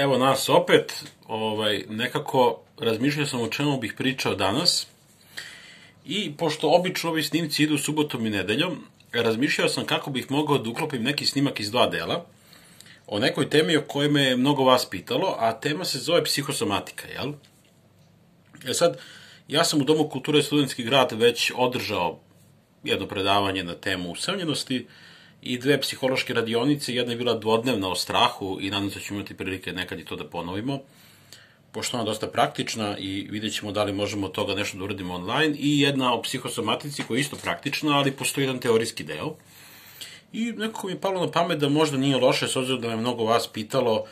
evo nas opet, ovaj, nekako razmišljao sam o čemu bih pričao danas. I pošto obično ovi snimci idu subotom i nedeljom, razmišljao sam kako bih mogao da uklopim neki snimak iz dva dela o nekoj temi o kojoj me mnogo vas pitalo, a tema se zove psihosomatika, jel? E sad, ja sam u Domu kulture Studenski grad već održao jedno predavanje na temu usamljenosti, i dve psihološke radionice, jedna je bila dvodnevna o strahu i nadam se da ćemo imati prilike nekad i to da ponovimo, pošto ona dosta praktična i vidjet ćemo da li možemo od toga nešto da uradimo online, i jedna o psihosomatici koja je isto praktična, ali postoji jedan teorijski deo. I nekako mi je palo na pamet da možda nije loše, s obzirom da me mnogo vas pitalo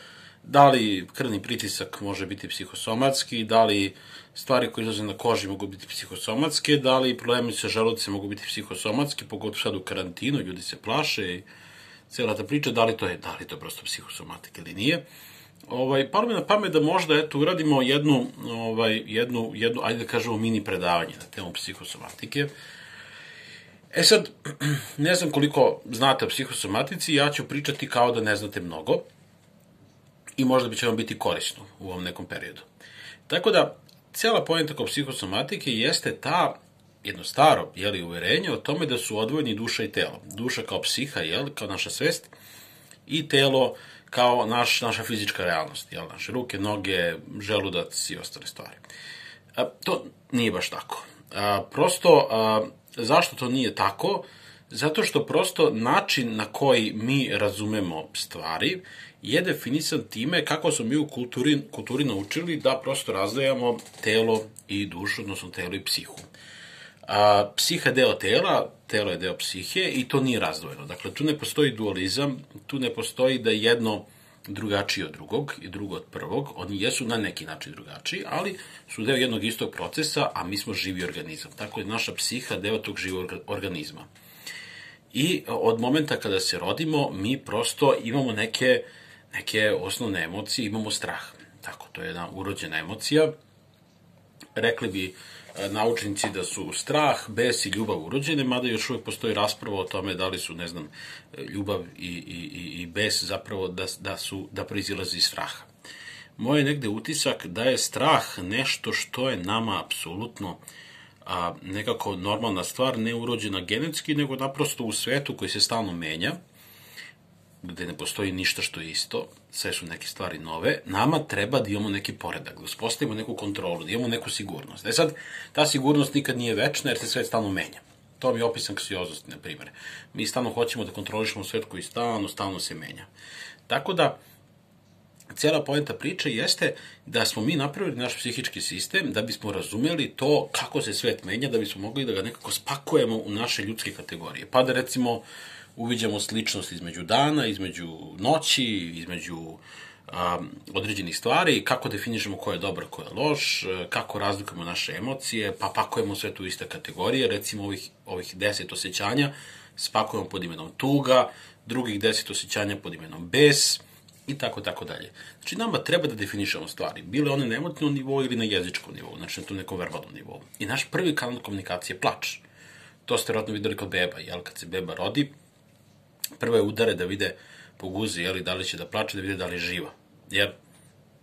da li krvni pritisak može biti psihosomatski, da li stvari koje izlaze na koži mogu biti psihosomatske, da li problemi sa želucem mogu biti psihosomatski, pogotovo sad u karantinu, ljudi se plaše i cela ta priča, da li to je, da li to je prosto psihosomatik ili nije. Ovaj, palo mi na pamet da možda eto, uradimo jednu, ovaj, jednu, jednu, ajde da kažemo, mini predavanje na temu psihosomatike. E sad, ne znam koliko znate o psihosomatici, ja ću pričati kao da ne znate mnogo i možda bi će vam biti korisno u ovom nekom periodu. Tako da, cijela pojenta kao psihosomatike jeste ta jedno staro jeli, uverenje o tome da su odvojeni duša i telo. Duša kao psiha, jeli, kao naša svest, i telo kao naš, naša fizička realnost, jel, naše ruke, noge, želudac i ostale stvari. A, to nije baš tako. A, prosto, a, zašto to nije tako? Zato što prosto način na koji mi razumemo stvari je definisan time kako smo mi u kulturi, kulturi naučili da prosto razdajamo telo i dušu, odnosno telo i psihu. A, psiha je deo tela, telo je deo psihe i to nije razdvojeno. Dakle, tu ne postoji dualizam, tu ne postoji da jedno drugačije od drugog i drugo od prvog. Oni jesu na neki način drugačiji, ali su deo jednog istog procesa, a mi smo živi organizam. Tako je naša psiha deo tog živog organizma. I od momenta kada se rodimo, mi prosto imamo neke uh, neke osnovne emocije, imamo strah. Tako, to je jedna urođena emocija. Rekli bi e, naučnici da su strah, bes i ljubav urođene, mada još uvek postoji rasprava o tome da li su, ne znam, ljubav i, i, i bes zapravo da, da, su, da proizilazi iz straha. Moje negde utisak da je strah nešto što je nama apsolutno a, nekako normalna stvar, ne urođena genetski, nego naprosto u svetu koji se stalno menja, gde ne postoji ništa što je isto, sve su neke stvari nove, nama treba da imamo neki poredak, da uspostavimo neku kontrolu, da imamo neku sigurnost. E sad, ta sigurnost nikad nije večna jer se sve stalno menja. To mi je opis anksioznosti, na primjer. Mi stalno hoćemo da kontrolišemo svet koji stalno, stalno se menja. Tako da, cela poenta priče jeste da smo mi napravili naš psihički sistem da bismo razumeli to kako se svet menja, da bismo mogli da ga nekako spakujemo u naše ljudske kategorije. Pa da recimo, uh, uviđamo sličnost između dana, između noći, između a, određenih stvari, kako definišemo ko je dobar, ko je loš, e, kako razlikujemo naše emocije, pa pakujemo sve tu iste kategorije, recimo ovih, ovih deset osjećanja, spakujemo pod imenom tuga, drugih deset osjećanja pod imenom bes, i tako, tako dalje. Znači, nama treba da definišemo stvari, bile one na emotnom nivou ili na jezičkom nivou, znači na tom nekom verbalnom nivou. I naš prvi kanal komunikacije je plač. To ste rodno videli kod beba, jel? Kad se beba rodi, prvo je udare da vide po guzi, jeli, da li će da plače, da vide da li je živa. Jer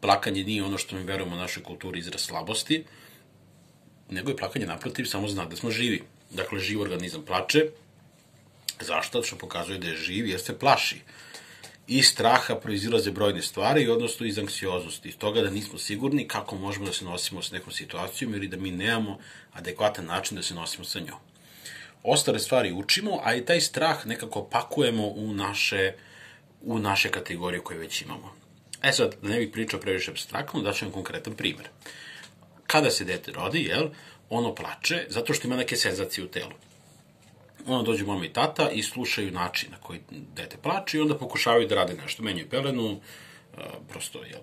plakanje nije ono što mi verujemo u našoj kulturi izraz slabosti, nego je plakanje naprotiv samo znak da smo živi. Dakle, živ organizam plače, zašto? Što pokazuje da je živ jer se plaši. Iz straha proizilaze brojne stvari, odnosno iz anksioznosti, iz toga da nismo sigurni kako možemo da se nosimo s nekom situacijom ili da mi nemamo adekvatan način da se nosimo sa njom ostale stvari učimo, a i taj strah nekako pakujemo u naše, u naše kategorije koje već imamo. E sad, da ne bih pričao previše abstraktno, daću vam konkretan primer. Kada se dete rodi, jel, ono plače zato što ima neke senzacije u telu. Ono dođe mama i tata i slušaju način na koji dete plače i onda pokušavaju da rade nešto, menjaju pelenu, e, prosto, jel,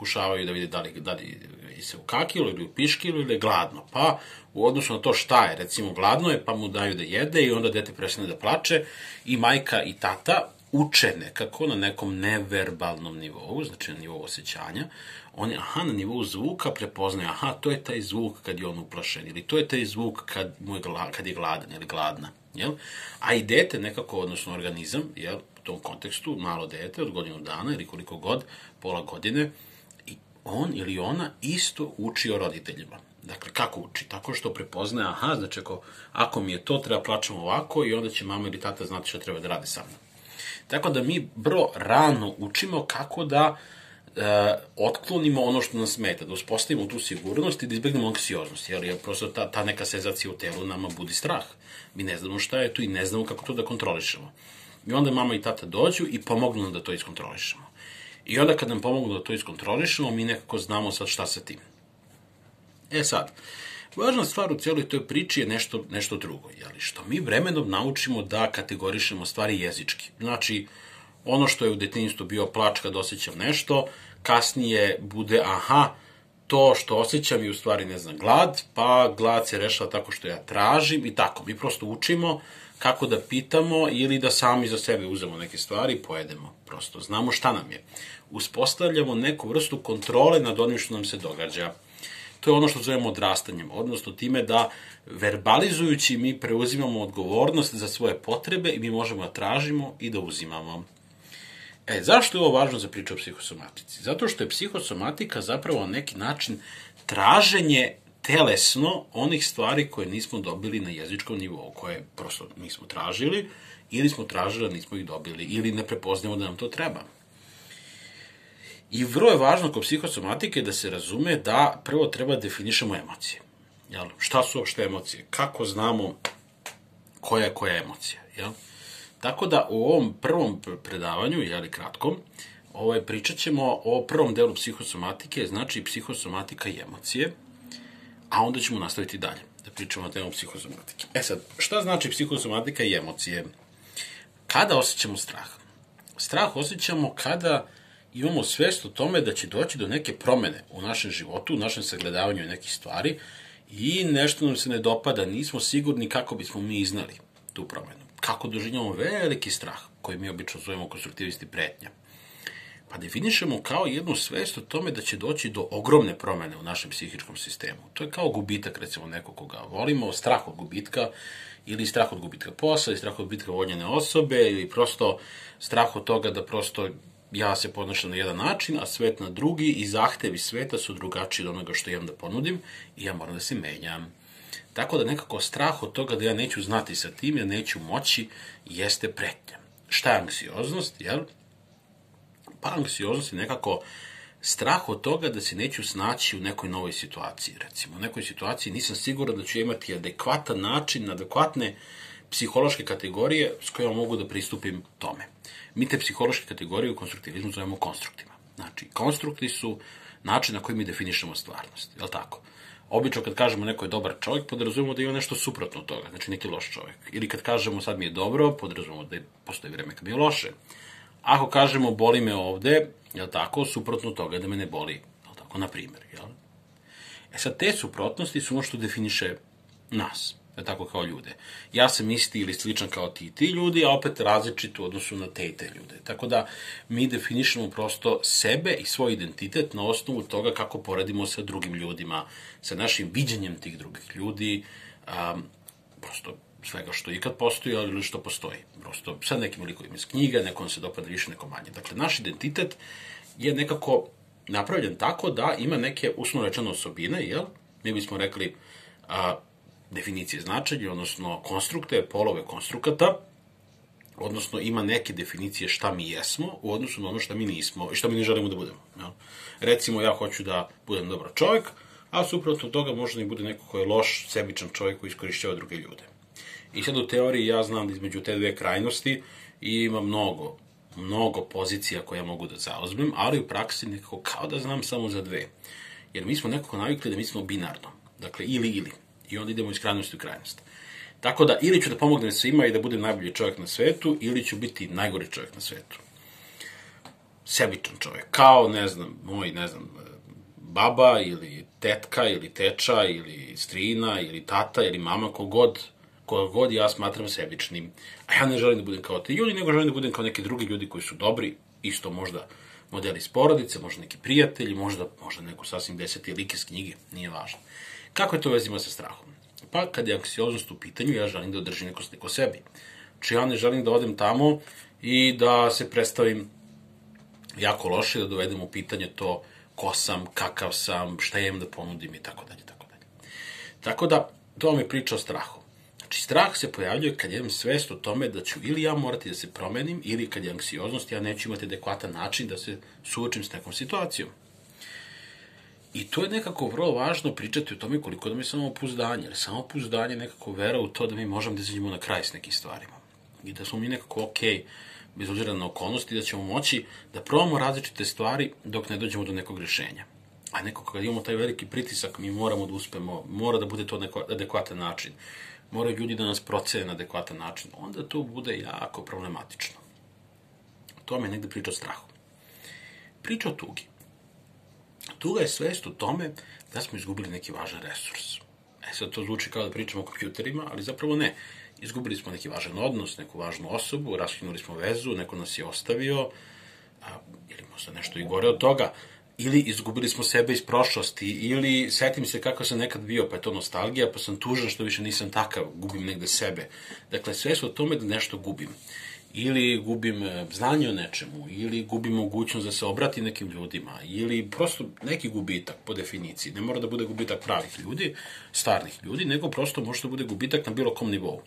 pokušavaju da vide da li, da li se ukakilo ili upiškilo ili da je gladno. Pa u odnosu na to šta je, recimo gladno je, pa mu daju da jede i onda dete prestane da plače i majka i tata uče nekako na nekom neverbalnom nivou, znači na nivou osjećanja, oni, aha, na nivou zvuka prepoznaju, aha, to je taj zvuk kad je on uplašen, ili to je taj zvuk kad, mu je, gla, kad je gladan ili gladna, jel? A i dete nekako, odnosno organizam, jel, u tom kontekstu, malo dete od godinu dana ili koliko god, pola godine, on ili ona isto uči o roditeljima. Dakle, kako uči? Tako što prepoznaje, aha, znači ako, ako mi je to, treba da plaćam ovako i onda će mama ili tata znati šta treba da radi sa mnom. Tako da mi bro rano učimo kako da e, otklonimo ono što nas smeta, da uspostavimo tu sigurnost i da izbegnemo anksioznost, jer je prosto ta, ta neka senzacija u telu nama budi strah. Mi ne znamo šta je tu i ne znamo kako to da kontrolišemo. I onda mama i tata dođu i pomognu nam da to iskontrolišemo. I onda kad nam pomognu da to iskontrolišemo, mi nekako znamo sad šta sa tim. E sad, važna stvar u cijeloj toj priči je nešto, nešto drugo, jeli, što mi vremenom naučimo da kategorišemo stvari jezički. Znači, ono što je u detinjstvu bio plač kad osjećam nešto, kasnije bude aha, to što osjećam je u stvari, ne znam, glad, pa glad se rešava tako što ja tražim i tako. Mi prosto učimo kako da pitamo ili da sami za sebe uzemo neke stvari i pojedemo. Prosto znamo šta nam je uspostavljamo neku vrstu kontrole nad onim što nam se događa. To je ono što zovemo odrastanjem, odnosno time da verbalizujući mi preuzimamo odgovornost za svoje potrebe i mi možemo da tražimo i da uzimamo. E, zašto je ovo važno za priču o psihosomatici? Zato što je psihosomatika zapravo na neki način traženje telesno onih stvari koje nismo dobili na jezičkom nivou, koje prosto nismo tražili, ili smo tražili, a da nismo ih dobili, ili ne prepoznamo da nam to treba. I vrlo je važno kod psihosomatike da se razume da prvo treba da definišemo emocije. Jel? Šta su uopšte emocije? Kako znamo koja je koja emocija? Jel? Tako da u ovom prvom predavanju, jeli kratkom, ovaj, pričat ćemo o prvom delu psihosomatike, znači psihosomatika i emocije, a onda ćemo nastaviti dalje, da pričamo o temu psihosomatike. E sad, šta znači psihosomatika i emocije? Kada osjećamo strah? Strah osjećamo kada imamo svest o tome da će doći do neke promene u našem životu, u našem sagledavanju nekih stvari i nešto nam se ne dopada, nismo sigurni kako bismo mi iznali tu promenu. Kako doživljamo veliki strah, koji mi obično zovemo konstruktivisti pretnja. Pa definišemo kao jednu svest o tome da će doći do ogromne promene u našem psihičkom sistemu. To je kao gubitak, recimo, nekog koga volimo, strah od gubitka, ili strah od gubitka posla, ili strah od gubitka voljene osobe, ili prosto strah od toga da prosto ja se ponašam na jedan način, a svet na drugi i zahtevi sveta su drugačiji od onoga što imam da ponudim i ja moram da se menjam. Tako da nekako strah od toga da ja neću znati sa tim, ja neću moći, jeste pretnja. Šta je anksioznost, jel? Pa anksioznost je nekako strah od toga da se neću snaći u nekoj novoj situaciji, recimo. U nekoj situaciji nisam siguran da ću imati adekvatan način, adekvatne psihološke kategorije s kojima mogu da pristupim tome mi te psihološke kategorije u konstruktivizmu zovemo konstruktima. Znači, konstrukti su način na koji mi definišemo stvarnost, je li tako? Obično kad kažemo neko je dobar čovjek, podrazumemo da je nešto suprotno od toga, znači neki loš čovjek. Ili kad kažemo sad mi je dobro, podrazumemo da je postoji vreme kad mi je loše. Ako kažemo boli me ovde, je li tako, suprotno toga da me ne boli, je li tako, na primjer, je li? E sad, te suprotnosti su ono što definiše nas tako kao ljude. Ja sam isti ili sličan kao ti i ti ljudi, a opet različit u odnosu na te i te ljude. Tako da mi definišemo prosto sebe i svoj identitet na osnovu toga kako poredimo sa drugim ljudima, sa našim viđenjem tih drugih ljudi, um, prosto svega što ikad postoji, ali što postoji. Prosto sa nekim likovima iz knjiga, nekom se dopada više, nekom manje. Dakle, naš identitet je nekako napravljen tako da ima neke usno osobine, jel? Mi bismo rekli, a, definicije značenja, odnosno konstrukte, polove konstrukata, odnosno ima neke definicije šta mi jesmo u odnosu na ono šta mi nismo i šta mi ne želimo da budemo. Ja? Recimo, ja hoću da budem dobar čovjek, a suprotno toga možda i bude neko ko je loš, sebičan čovjek koji iskorišćava druge ljude. I sad u teoriji ja znam da između te dve krajnosti ima mnogo, mnogo pozicija koje ja mogu da zauzmem, ali u praksi nekako kao da znam samo za dve. Jer mi smo nekako navikli da mislimo binarno. Dakle, ili ili. I onda idemo iz krajnosti u krajnost. Tako da, ili ću da pomognem svima i da budem najbolji čovjek na svetu, ili ću biti najgori čovjek na svetu. Sebičan čovjek. Kao, ne znam, moj, ne znam, baba ili tetka ili teča ili strina ili tata ili mama, kogod, god ja smatram sebičnim. A ja ne želim da budem kao te ljudi, nego želim da budem kao neki drugi ljudi koji su dobri, isto možda modeli iz porodice, možda neki prijatelji, možda, možda neko sasvim deseti lik iz knjige, nije važno. Kako je to vezima sa strahom? Pa kad je anksioznost u pitanju, ja želim da održim neko sliko sebi. Či znači, ja ne želim da odem tamo i da se predstavim jako loše, da dovedem u pitanje to ko sam, kakav sam, šta imam da ponudim i tako dalje, tako dalje. Tako da, to vam je priča o strahu. Znači, strah se pojavljuje kad imam svest o tome da ću ili ja morati da se promenim, ili kad je anksioznost, ja neću imati adekvatan način da se suočim s nekom situacijom. I to je nekako vrlo važno pričati o tome koliko da mi je samopouzdanje, jer samopouzdanje je nekako vera u to da mi možemo da izađemo na kraj s nekim stvarima. I da smo mi nekako okej, okay, bez obzira na okolnosti, da ćemo moći da probamo različite stvari dok ne dođemo do nekog rešenja. A neko kad imamo taj veliki pritisak, mi moramo da uspemo, mora da bude to neko, adekvatan način. Moraju ljudi da nas procene na adekvatan način. Onda to bude jako problematično. To me negde priča o strahu. Priča o tugi. Tuga je svest u tome da smo izgubili neki važan resurs. E sad to zvuči kao da pričamo o kompjuterima, ali zapravo ne. Izgubili smo neki važan odnos, neku važnu osobu, raskinuli smo vezu, neko nas je ostavio, a, ili možda nešto i gore od toga, ili izgubili smo sebe iz prošlosti, ili setim se kako sam nekad bio, pa je to nostalgija, pa sam tužan što više nisam takav, gubim negde sebe. Dakle, sve su o tome da nešto gubim ili gubim e, znanje o nečemu, ili gubim mogućnost da se obrati nekim ljudima, ili prosto neki gubitak po definiciji. Ne mora da bude gubitak pravih ljudi, starih ljudi, nego prosto može da bude gubitak na bilo kom nivou.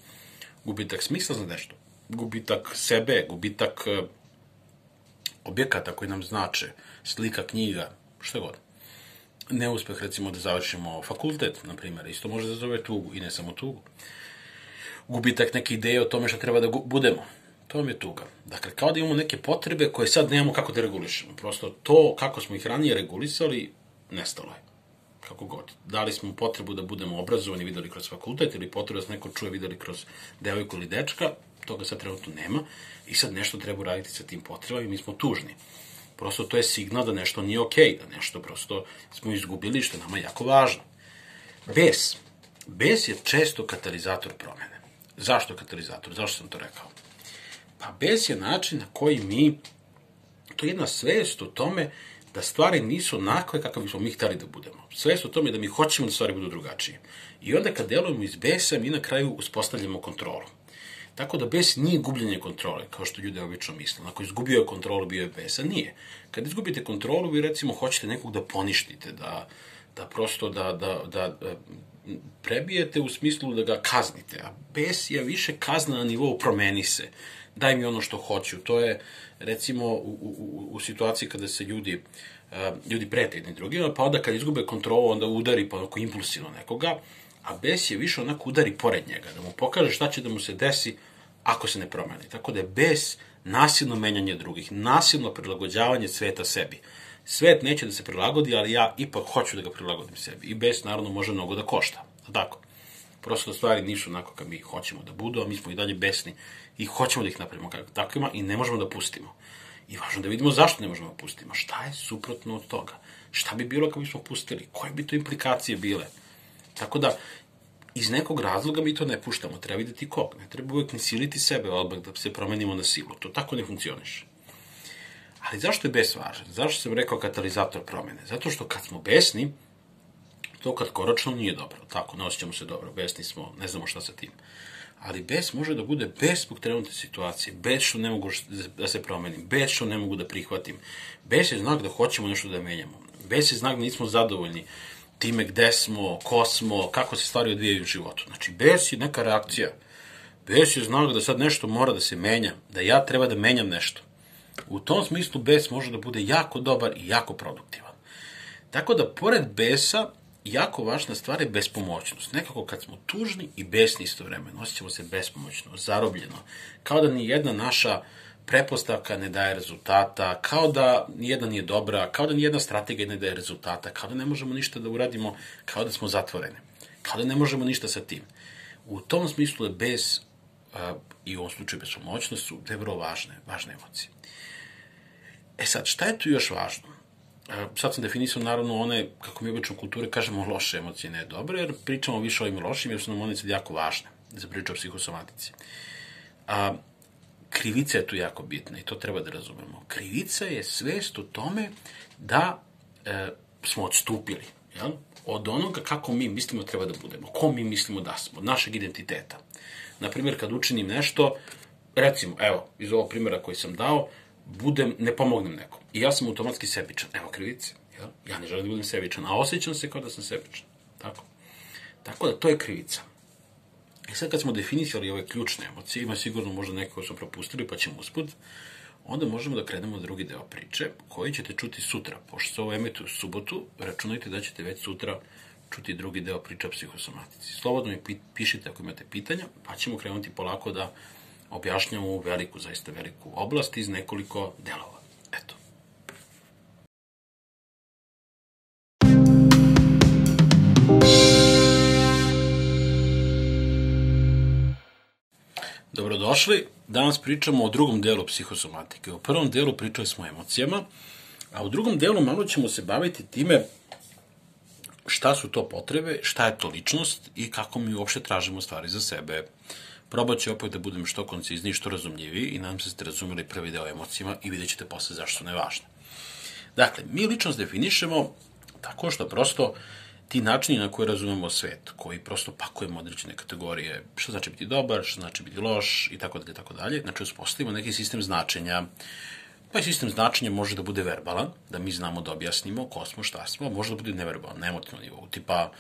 Gubitak smisla za nešto, gubitak sebe, gubitak e, objekata koji nam znače, slika, knjiga, što god. Neuspeh, recimo, da završimo fakultet, na primjer, isto može da zove tugu i ne samo tugu. Gubitak neke ideje o tome što treba da budemo, To mi je tuga. Dakle, kao da imamo neke potrebe koje sad nemamo kako da regulišemo. Prosto to kako smo ih ranije regulisali, nestalo je. Kako god. Da li smo potrebu da budemo obrazovani, videli kroz fakultet, ili potrebu da se neko čuje, videli kroz devojku ili dečka, toga sad trenutno nema. I sad nešto treba raditi sa tim potrebama i mi smo tužni. Prosto to je signal da nešto nije okej, okay, da nešto prosto smo izgubili, što je nama jako važno. Bes. Bes je često katalizator promene. Zašto katalizator? Zašto sam to rekao? Pa bes je način na koji mi, to je jedna svest o tome da stvari nisu onakve kakve bismo mi hteli da budemo. Svest o tome da mi hoćemo da stvari budu drugačije. I onda kad delujemo iz besa, mi na kraju uspostavljamo kontrolu. Tako da bes nije gubljenje kontrole, kao što ljudi obično misle. Ako izgubio je kontrolu, bio je besa. Nije. Kad izgubite kontrolu, vi recimo hoćete nekog da poništite, da, da prosto da, da, da e, prebijete u smislu da ga kaznite. A bes je više kazna na nivou promeni se daj mi ono što hoću. To je, recimo, u, u, u situaciji kada se ljudi e, ljudi prete jedni drugima, pa onda kad izgube kontrolu, onda udari pa onako impulsivno nekoga, a bes je više onako udari pored njega, da mu pokaže šta će da mu se desi ako se ne promeni. Tako da je bes nasilno menjanje drugih, nasilno prilagođavanje sveta sebi. Svet neće da se prilagodi, ali ja ipak hoću da ga prilagodim sebi. I bes naravno može mnogo da košta. Tako. Prosto stvari nisu onako kad mi hoćemo da budu, a mi smo i dalje besni i hoćemo da ih napravimo kako takvima i ne možemo da pustimo. I važno da vidimo zašto ne možemo da pustimo. Šta je suprotno od toga? Šta bi bilo kad bismo pustili? Koje bi to implikacije bile? Tako da, iz nekog razloga mi to ne puštamo. Treba videti kog. Ne treba uvek ni siliti sebe odmah da se promenimo na silu. To tako ne funkcioniše. Ali zašto je bes važan? Zašto sam rekao katalizator promene? Zato što kad smo besni, to kad koračno nije dobro. Tako, ne osjećamo se dobro, besni smo, ne znamo šta sa tim ali bes može da bude bes zbog trenutne situacije, bes što ne mogu da se promenim, bes što ne mogu da prihvatim. Bes je znak da hoćemo nešto da menjamo. Bes je znak da nismo zadovoljni time gde smo, ko smo, kako se stvari odvijaju u životu. Znači, bes je neka reakcija. Bes je znak da sad nešto mora da se menja, da ja treba da menjam nešto. U tom smislu bes može da bude jako dobar i jako produktivan. Tako da, pored besa, jako važna stvar je bespomoćnost. Nekako kad smo tužni i besni istovremeno, osjećamo se bespomoćno, zarobljeno. Kao da ni jedna naša prepostavka ne daje rezultata, kao da nijedna nije dobra, kao da nijedna strategija ne daje rezultata, kao da ne možemo ništa da uradimo, kao da smo zatvoreni, kao da ne možemo ništa sa tim. U tom smislu je bez, i u ovom slučaju bespomoćnost, su te vrlo važne, važne emocije. E sad, šta je tu još važno? sad sam definisao naravno one, kako mi obično kulture kažemo, loše emocije, ne dobre, jer pričamo više o ovim lošim, jer su nam one sad jako važne za priču o psihosomatici. A, krivica je tu jako bitna i to treba da razumemo. Krivica je svest o tome da e, smo odstupili jel? od onoga kako mi mislimo da treba da budemo, ko mi mislimo da smo, od našeg identiteta. Naprimjer, kad učinim nešto, recimo, evo, iz ovog primjera koji sam dao, budem, ne pomognem nekom. I ja sam automatski sebičan. Evo krivice. Jel? Ja ne želim da budem sebičan, a osjećam se kao da sam sebičan. Tako. Tako da, to je krivica. I e, sad kad smo definisali ove ključne emocije, ima sigurno možda neko koje smo propustili, pa ćemo usput, onda možemo da krenemo drugi deo priče, koji ćete čuti sutra. Pošto se ovo emete u subotu, računajte da ćete već sutra čuti drugi deo priča o psihosomatici. Slobodno mi pišite ako imate pitanja, pa ćemo krenuti polako da objašnjamo u veliku, zaista veliku oblast iz nekoliko delova. Eto. Dobrodošli. Danas pričamo o drugom delu psihosomatike. U prvom delu pričali smo o emocijama, a u drugom delu malo ćemo se baviti time šta su to potrebe, šta je to ličnost i kako mi uopšte tražimo stvari za sebe. Uh, Probat ću opet da budem što i što razumljiviji i nadam se da ste razumeli prvi deo emocijama i vidjet ćete posle zašto ne važno. Dakle, mi ličnost definišemo tako što prosto ti načini na koje razumemo svet, koji prosto pakujemo određene kategorije, što znači biti dobar, što znači biti loš i tako dalje, i tako dalje. Znači, uspostavimo neki sistem značenja. Pa i sistem značenja može da bude verbalan, da mi znamo da objasnimo ko smo, šta smo, može da bude neverbalan, nemotivno nivou. Tipa,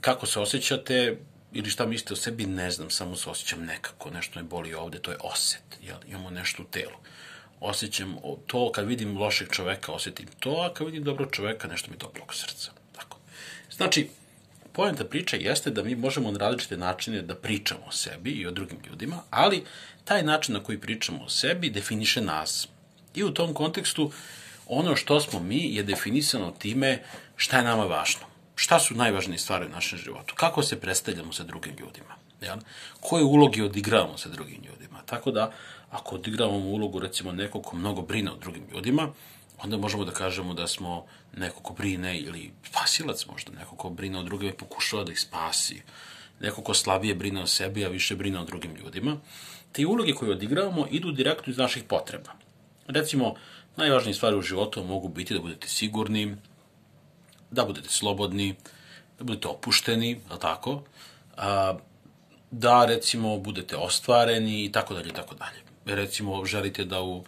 kako se osjećate, ili šta mislite o sebi, ne znam, samo se osjećam nekako, nešto me boli ovde, to je oset, jel? imamo nešto u telu. Osjećam to, kad vidim lošeg čoveka, osjetim to, a kad vidim dobrog čoveka, nešto mi oko srca. Tako. Znači, pojenta priče jeste da mi možemo na različite načine da pričamo o sebi i o drugim ljudima, ali taj način na koji pričamo o sebi definiše nas. I u tom kontekstu ono što smo mi je definisano time šta je nama važno šta su najvažnije stvari u našem životu, kako se predstavljamo sa drugim ljudima, jel? koje uloge odigravamo sa drugim ljudima. Tako da, ako odigravamo ulogu recimo nekog ko mnogo brine o drugim ljudima, onda možemo da kažemo da smo neko ko brine ili spasilac možda, neko ko brine o drugima i pokušava da ih spasi, neko ko slabije brine o sebi, a više brine o drugim ljudima. Te uloge koje odigravamo idu direktno iz naših potreba. Recimo, najvažnije stvari u životu mogu biti da budete sigurni, da budete slobodni, da budete opušteni, a tako, a, da recimo budete ostvareni i tako dalje i tako dalje. Recimo želite da u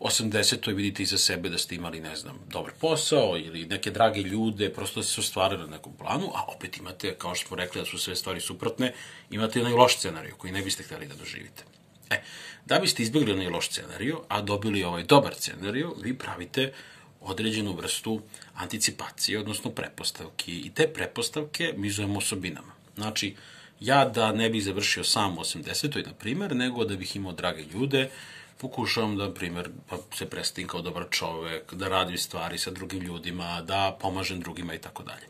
80. vidite iza sebe da ste imali, ne znam, dobar posao ili neke drage ljude, prosto da se ostvarili na nekom planu, a opet imate, kao što smo rekli da su sve stvari suprotne, imate onaj loš scenariju koji ne biste hteli da doživite. E, da biste izbjegli onaj loš scenariju, a dobili ovaj dobar scenariju, vi pravite određenu vrstu anticipacije, odnosno prepostavke. I te prepostavke mi zovemo osobinama. Znači, ja da ne bih završio sam 80. na primer, nego da bih imao drage ljude, pokušavam da, na primer, pa se prestim kao dobar čovek, da radim stvari sa drugim ljudima, da pomažem drugima i tako dalje.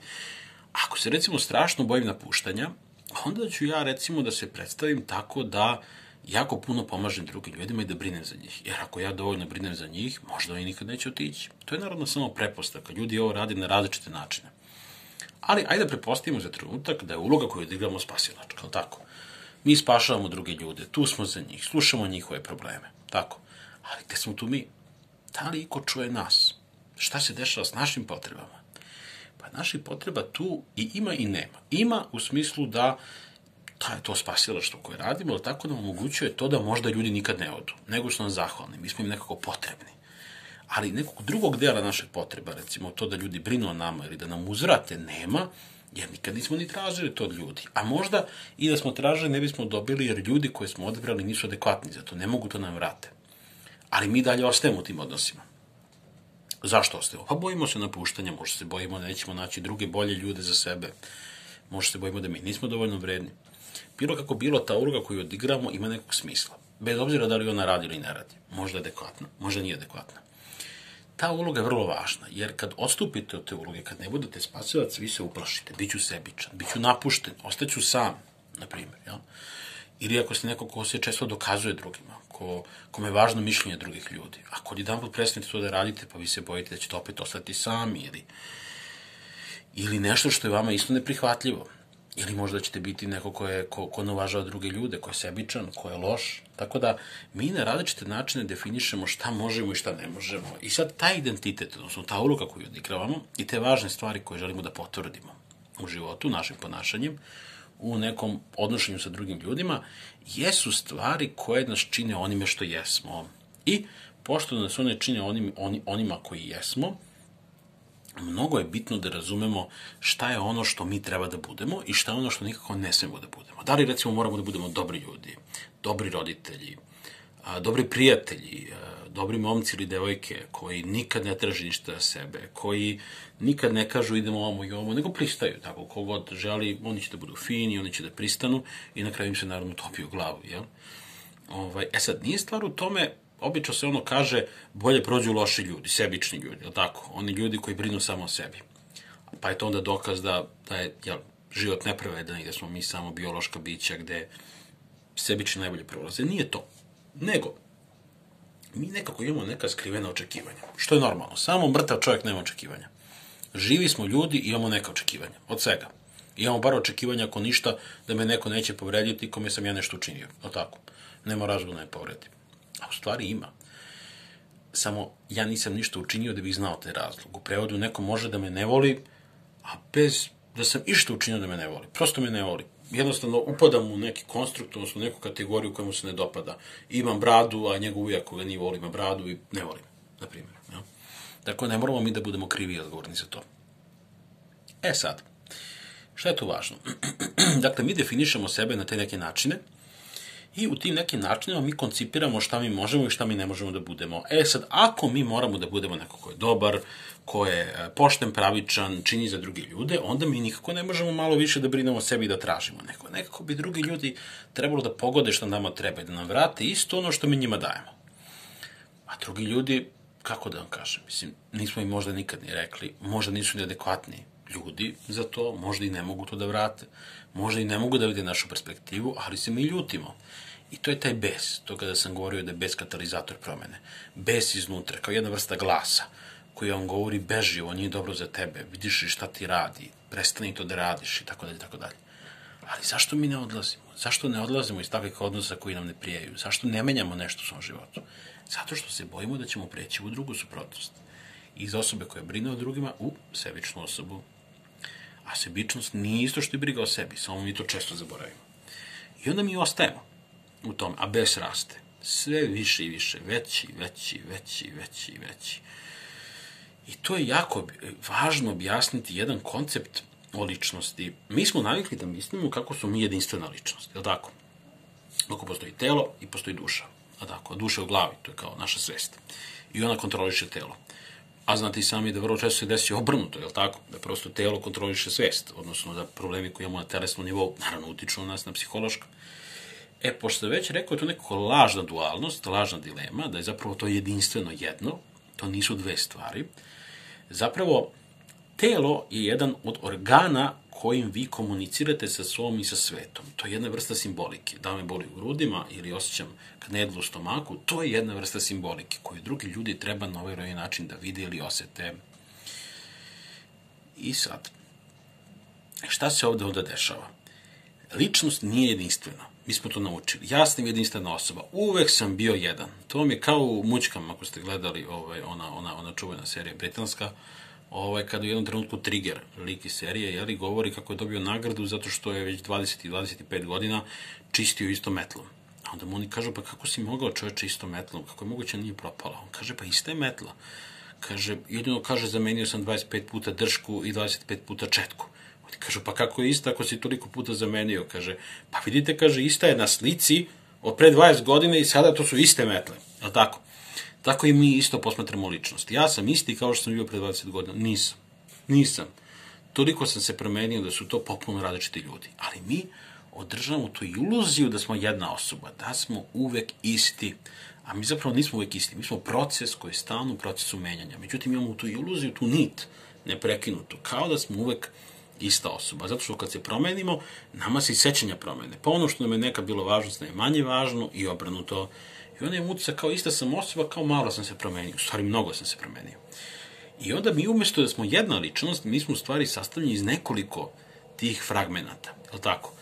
Ako se recimo strašno bojim napuštanja, onda ću ja recimo da se predstavim tako da uh, jako puno pomažem drugim ljudima i da brinem za njih. Jer ako ja dovoljno brinem za njih, možda oni nikad neće otići. To je naravno samo prepostavka. Ljudi ovo rade na različite načine. Ali ajde da prepostavimo za trenutak da je uloga koju odigramo spasilačka, ali tako? Mi spašavamo druge ljude, tu smo za njih, slušamo njihove probleme, tako? Ali gde smo tu mi? Da li iko čuje nas? Šta se dešava s našim potrebama? Pa naših potreba tu i ima i nema. Ima u smislu da taj, to što koje radimo, ali tako nam omogućuje to da možda ljudi nikad ne odu, nego što nam zahvalni, mi smo im nekako potrebni. Ali nekog drugog dela naše potreba, recimo to da ljudi brinu o nama ili da nam uzvrate, nema, jer nikad nismo ni tražili to od ljudi. A možda i da smo tražili ne bismo dobili, jer ljudi koje smo odebrali nisu adekvatni za to, ne mogu to da nam vrate. Ali mi dalje ostajemo u tim odnosima. Zašto ostajemo? Pa bojimo se napuštanja, možda se bojimo da nećemo naći druge bolje ljude za sebe. Možda se bojimo da mi nismo dovoljno vredni bilo kako bilo, ta uloga koju odigramo ima nekog smisla. Bez obzira da li ona radi ili ne radi. Možda je adekvatna, možda nije adekvatna. Ta uloga je vrlo važna, jer kad odstupite od te uloge, kad ne budete spasilac, vi se uplašite, bit ću sebičan, bit ću napušten, ostaću sam, na primjer. Ja? Ili ako ste neko ko se često dokazuje drugima, ko, kome je važno mišljenje drugih ljudi. Ako jedan put prestanete to da radite, pa vi se bojite da ćete opet ostati sami ili, ili nešto što je vama isto neprihvatljivo ili možda ćete biti neko ko, je, ko, ko ne uvažava druge ljude, ko je sebičan, ko je loš. Tako da mi na različite načine definišemo šta možemo i šta ne možemo. I sad taj identitet, odnosno ta uloga koju odigravamo i te važne stvari koje želimo da potvrdimo u životu, našim ponašanjem, u nekom odnošenju sa drugim ljudima, jesu stvari koje nas čine onime što jesmo. I pošto nas one čine onim, on, onima koji jesmo, mnogo je bitno da razumemo šta je ono što mi treba da budemo i šta je ono što nikako ne smemo da budemo. Da li recimo moramo da budemo dobri ljudi, dobri roditelji, dobri prijatelji, dobri momci ili devojke koji nikad ne traže ništa za sebe, koji nikad ne kažu idemo ovamo i ovamo, nego pristaju tako, kogod želi, oni će da budu fini, oni će da pristanu i na kraju im se naravno topi u glavu, jel? Ovaj, e sad, nije stvar u tome obično se ono kaže bolje prođu loši ljudi, sebični ljudi, je tako? Oni ljudi koji brinu samo o sebi. Pa je to onda dokaz da, da je jel, život nepravedan i da smo mi samo biološka bića gde sebični najbolje prolaze. Nije to. Nego, mi nekako imamo neka skrivena očekivanja. Što je normalno. Samo mrtav čovjek nema očekivanja. Živi smo ljudi i imamo neka očekivanja. Od svega. Imamo bar očekivanja ako ništa da me neko neće povrediti kome sam ja nešto učinio. O tako. Nema razloga da ne povrediti. A u stvari ima. Samo ja nisam ništa učinio da bih znao taj razlog. U prevodu neko može da me ne voli, a bez da sam išta učinio da me ne voli. Prosto me ne voli. Jednostavno upadam u neki konstrukt, odnosno neku kategoriju koja mu se ne dopada. Imam bradu, a njegov ujak koga nije voli ima bradu i ne volim, na primjer. Ja? Dakle, ne moramo mi da budemo krivi i odgovorni za to. E sad, šta je tu važno? dakle, mi definišemo sebe na te neke načine, i u tim nekim načinima mi koncipiramo šta mi možemo i šta mi ne možemo da budemo. E sad, ako mi moramo da budemo neko ko je dobar, ko je e, pošten, pravičan, čini za druge ljude, onda mi nikako ne možemo malo više da brinemo o sebi i da tražimo neko. Nekako bi drugi ljudi trebalo da pogode što nama treba i da nam vrate isto ono što mi njima dajemo. A drugi ljudi, kako da vam kažem, mislim, nismo im možda nikad ni rekli, možda nisu ni adekvatni ljudi za to, možda i ne mogu to da vrate možda i ne mogu da vide našu perspektivu, ali se mi ljutimo. I to je taj bes, to kada sam govorio da je bes katalizator promene. Bes iznutra, kao jedna vrsta glasa koji on govori beži, ovo nije dobro za tebe, vidiš li šta ti radi, prestani to da radiš i tako dalje, i tako dalje. Ali zašto mi ne odlazimo? Zašto ne odlazimo iz takvih odnosa koji nam ne prijaju? Zašto ne menjamo nešto u svom životu? Zato što se bojimo da ćemo preći u drugu suprotnost. Iz osobe koja brine o drugima u sebičnu osobu. A sebičnost nije isto što i briga o sebi, samo mi to često zaboravimo. I onda mi ostajemo u tom, a bes raste. Sve više i više, veći, veći, veći, veći, veći. I to je jako važno objasniti jedan koncept o ličnosti. Mi smo navikli da mislimo kako su mi jedinstvena ličnost, je li tako? Dok postoji telo i postoji duša. A tako, duša je u glavi, to je kao naša svest. I ona kontroliše telo. A znate i sami da vrlo često se desi obrnuto, je li tako? Da prosto telo kontroliše svest, odnosno da problemi koje imamo na telesnom nivou, naravno, utiču na nas na psihološko. E, pošto već rekao, je to neka lažna dualnost, lažna dilema, da je zapravo to jedinstveno jedno, to nisu dve stvari. Zapravo, telo je jedan od organa kojim vi komunicirate sa sobom i sa svetom. To je jedna vrsta simbolike. Da me boli u grudima ili osjećam knedlu u stomaku, to je jedna vrsta simbolike koju drugi ljudi treba na ovaj ili način da vide ili osete. I sad, šta se ovde onda dešava? Ličnost nije jedinstvena. Mi smo to naučili. Ja sam jedinstvena osoba. Uvek sam bio jedan. To vam je kao u mučkama, ako ste gledali ovaj, ona, ona, ona čuvena serija britanska, uh, ovaj, kada u jednom trenutku Trigger, liki serije, jeli, govori kako je dobio nagradu zato što je već 20 i 25 godina čistio isto metlom. A onda mu oni kažu, pa kako si mogao čoveče isto metlom, kako je moguće da nije propala? On kaže, pa ista je metla. Kaže, jedino kaže, zamenio sam 25 puta dršku i 25 puta četku. Oni kažu, pa kako je ista ako si toliko puta zamenio? Kaže, pa vidite, kaže, ista je na slici od pre 20 godina i sada to su iste metle. Je tako? Tako i mi isto posmatramo ličnost. Ja sam isti kao što sam bio pre 20 godina. Nisam. Nisam. Toliko sam se promenio da su to potpuno različiti ljudi. Ali mi održavamo tu iluziju da smo jedna osoba, da smo uvek isti. A mi zapravo nismo uvek isti. Mi smo proces koji je stalno u procesu menjanja. Međutim, imamo tu iluziju, tu nit, neprekinutu. Kao da smo uvek ista osoba. Zato što kad se promenimo, nama se i sećanja promene. Pa ono što nam je nekad bilo važno, sada je manje važno i obrnuto. to I onda im utisak kao ista sam osoba, kao malo sam se promenio. U stvari, mnogo sam se promenio. I onda mi umesto da smo jedna ličnost, mi smo u stvari sastavljeni iz nekoliko tih fragmenata. Je li tako?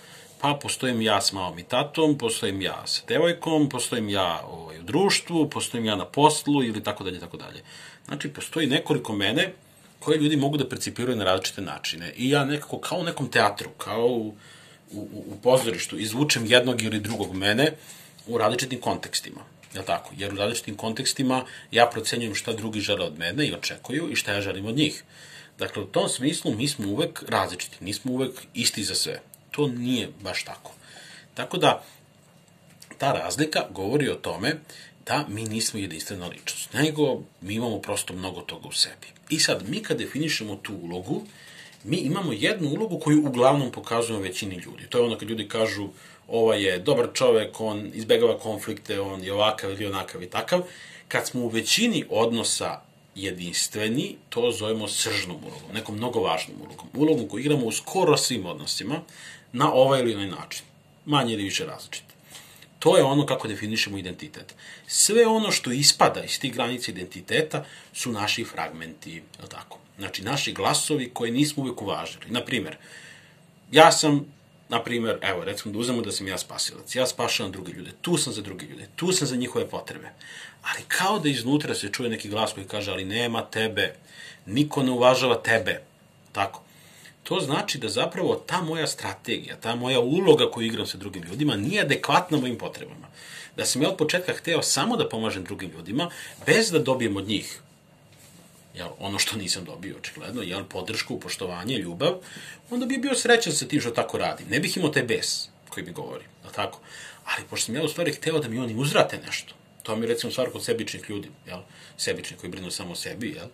Pa postojim ja s malom i tatom, postojem ja sa devojkom, postojem ja ovaj, u društvu, postojem ja na poslu ili tako dalje, tako dalje. Znači, postoji nekoliko mene koje ljudi mogu da percipiraju na različite načine. I ja nekako kao u nekom teatru, kao u, u, u pozorištu, izvučem jednog ili drugog mene u različitim kontekstima. Je tako? Jer u različitim kontekstima ja procenjujem šta drugi žele od mene i očekuju i šta ja želim od njih. Dakle, u tom smislu mi smo uvek različiti, nismo uvek isti za sve. To nije baš tako. Tako da, ta razlika govori o tome da mi nismo jedinstvena ličnost, nego mi imamo prosto mnogo toga u sebi. I sad, mi kad definišemo tu ulogu, mi imamo jednu ulogu koju uglavnom pokazujemo većini ljudi. To je ono kad ljudi kažu, ova je dobar čovek, on izbegava konflikte, on je ovakav ili onakav i takav. Kad smo u većini odnosa jedinstveni, to zovemo sržnom ulogom, nekom mnogo važnom ulogom. Ulogom koju igramo u skoro svim odnosima, na ovaj ili onaj način. Manje ili više različite. To je ono kako definišemo identitet. Sve ono što ispada iz tih granica identiteta su naši fragmenti, je tako? Znači, naši glasovi koje nismo uvek uvažili. Naprimer, ja sam na primjer, evo, recimo da uzmemo da sam ja spasilac, ja spašavam druge ljude, tu sam za druge ljude, tu sam za njihove potrebe. Ali kao da iznutra se čuje neki glas koji kaže, ali nema tebe, niko ne uvažava tebe. Tako. To znači da zapravo ta moja strategija, ta moja uloga koju igram sa drugim ljudima nije adekvatna mojim potrebama. Da sam ja od početka hteo samo da pomažem drugim ljudima, bez da dobijem od njih jel, ono što nisam dobio očigledno, jel, podršku, poštovanje, ljubav, onda bi bio srećan sa tim što tako radim. Ne bih imao taj bes koji mi govori, jel tako? Ali pošto sam ja u stvari hteo da mi oni uzrate nešto, to mi je recimo stvar kod sebičnih ljudi, jel, sebični koji brinu samo o sebi, jel,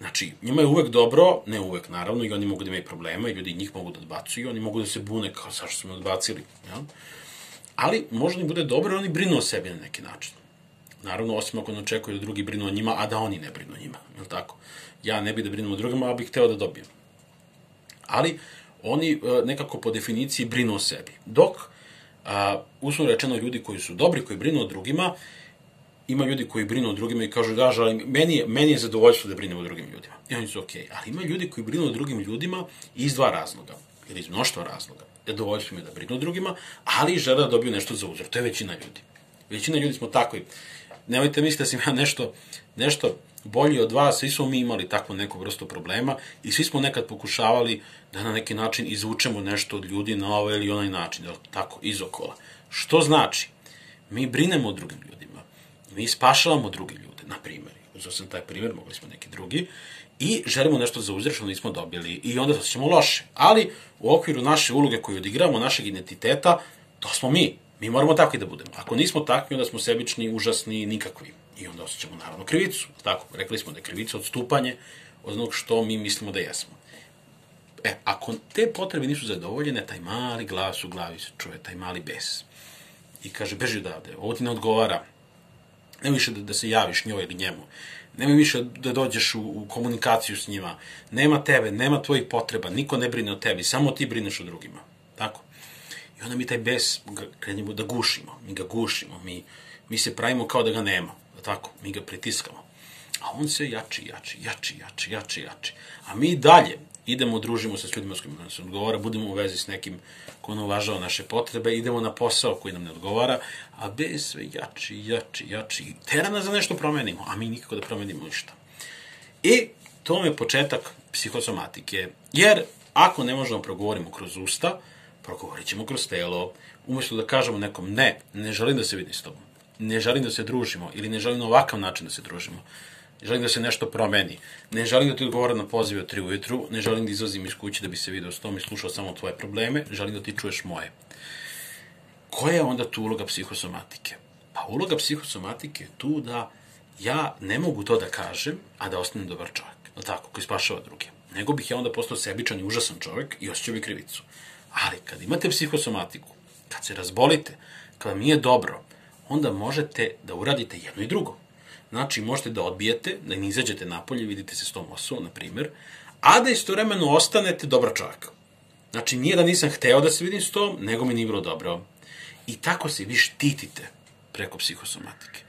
Znači, njima je uvek dobro, ne uvek naravno, i oni mogu da imaju problema, i ljudi njih mogu da odbacuju, oni mogu da se bune kao što su me odbacili, jel? Ali možda im bude dobro, oni brinu o sebi na neki način. Naravno, osim ako ne očekuju da drugi brinu o njima, a da oni ne brinu o njima, je tako? Ja ne bih da brinem o drugima, a bih hteo da dobijem. Ali, oni e, nekako po definiciji brinu o sebi. Dok, uslovno rečeno, ljudi koji su dobri, koji brinu o drugima, ima ljudi koji brinu o drugima i kažu, da, žalim, meni je, meni je zadovoljstvo da brinem o drugim ljudima. I oni su ok. Okay. Ali ima ljudi koji brinu o drugim ljudima iz dva razloga, ili iz mnoštva razloga. Zadovoljstvo im je da brinu o drugima, ali žele da dobiju nešto za uzor. To je većina ljudi. Većina ljudi smo takvi nemojte misliti da sam ja nešto, nešto bolji od vas, svi smo mi imali takvu neku vrstu problema i svi smo nekad pokušavali da na neki način izvučemo nešto od ljudi na ovaj ili onaj način, da tako, izokola. Što znači? Mi brinemo o drugim ljudima, mi spašavamo druge ljude, na primjer. Uzao sam taj primjer, mogli smo neki drugi, i želimo nešto za uzreš, ono nismo dobili i onda se osjećamo loše. Ali u okviru naše uloge koju odigravamo, našeg identiteta, to smo mi. Mi moramo takvi da budemo. Ako nismo takvi, onda smo sebični, užasni, nikakvi. I onda osjećamo naravno krivicu. Tako, rekli smo da je krivica odstupanje od onog što mi mislimo da jesmo. E, ako te potrebe nisu zadovoljene, taj mali glas u glavi se čuje, taj mali bes. I kaže, beži odavde, ovo ti ne odgovara. Nemo više da, da se javiš njoj ili njemu. Nemo više da dođeš u, u komunikaciju s njima. Nema tebe, nema tvojih potreba, niko ne brine o tebi, samo ti brineš o drugima. Tako? I onda mi taj bes krenemo da gušimo, mi ga gušimo, mi, mi se pravimo kao da ga nema, da tako, mi ga pritiskamo. A on se jači, jači, jači, jači, jači, jači. A mi dalje idemo, družimo se s ljudima s kojima nas odgovara, budemo u vezi s nekim ko ono važava naše potrebe, idemo na posao koji nam ne odgovara, a bez sve jači, jači, jači. Tera nas da nešto promenimo, a mi nikako da promenimo ništa. I e, to je početak psihosomatike, jer ako ne možemo progovorimo kroz usta, progovorit ćemo kroz telo, umjesto da kažemo nekom ne, ne želim da se vidim s tobom, ne želim da se družimo ili ne želim na ovakav način da se družimo, želim da se nešto promeni, ne želim da ti odgovara na pozive od 3 ujutru, ne želim da izlazim iz kuće da bi se video s tom i slušao samo tvoje probleme, želim da ti čuješ moje. Koja je onda tu uloga psihosomatike? Pa uloga psihosomatike je tu da ja ne mogu to da kažem, a da ostanem dobar čovjek, tako, koji spašava druge. Nego bih ja onda postao sebičan i užasan čovjek i osjećao bi krivicu. Ali kad imate psihosomatiku, kad se razbolite, kad vam nije dobro, onda možete da uradite jedno i drugo. Znači, možete da odbijete, da ne izađete napolje, vidite se s tom osobom, na primjer, a da istovremeno ostanete dobra čovjek. Znači, nije da nisam hteo da se vidim s tom, nego mi nije bilo dobro. I tako se vi štitite preko psihosomatike.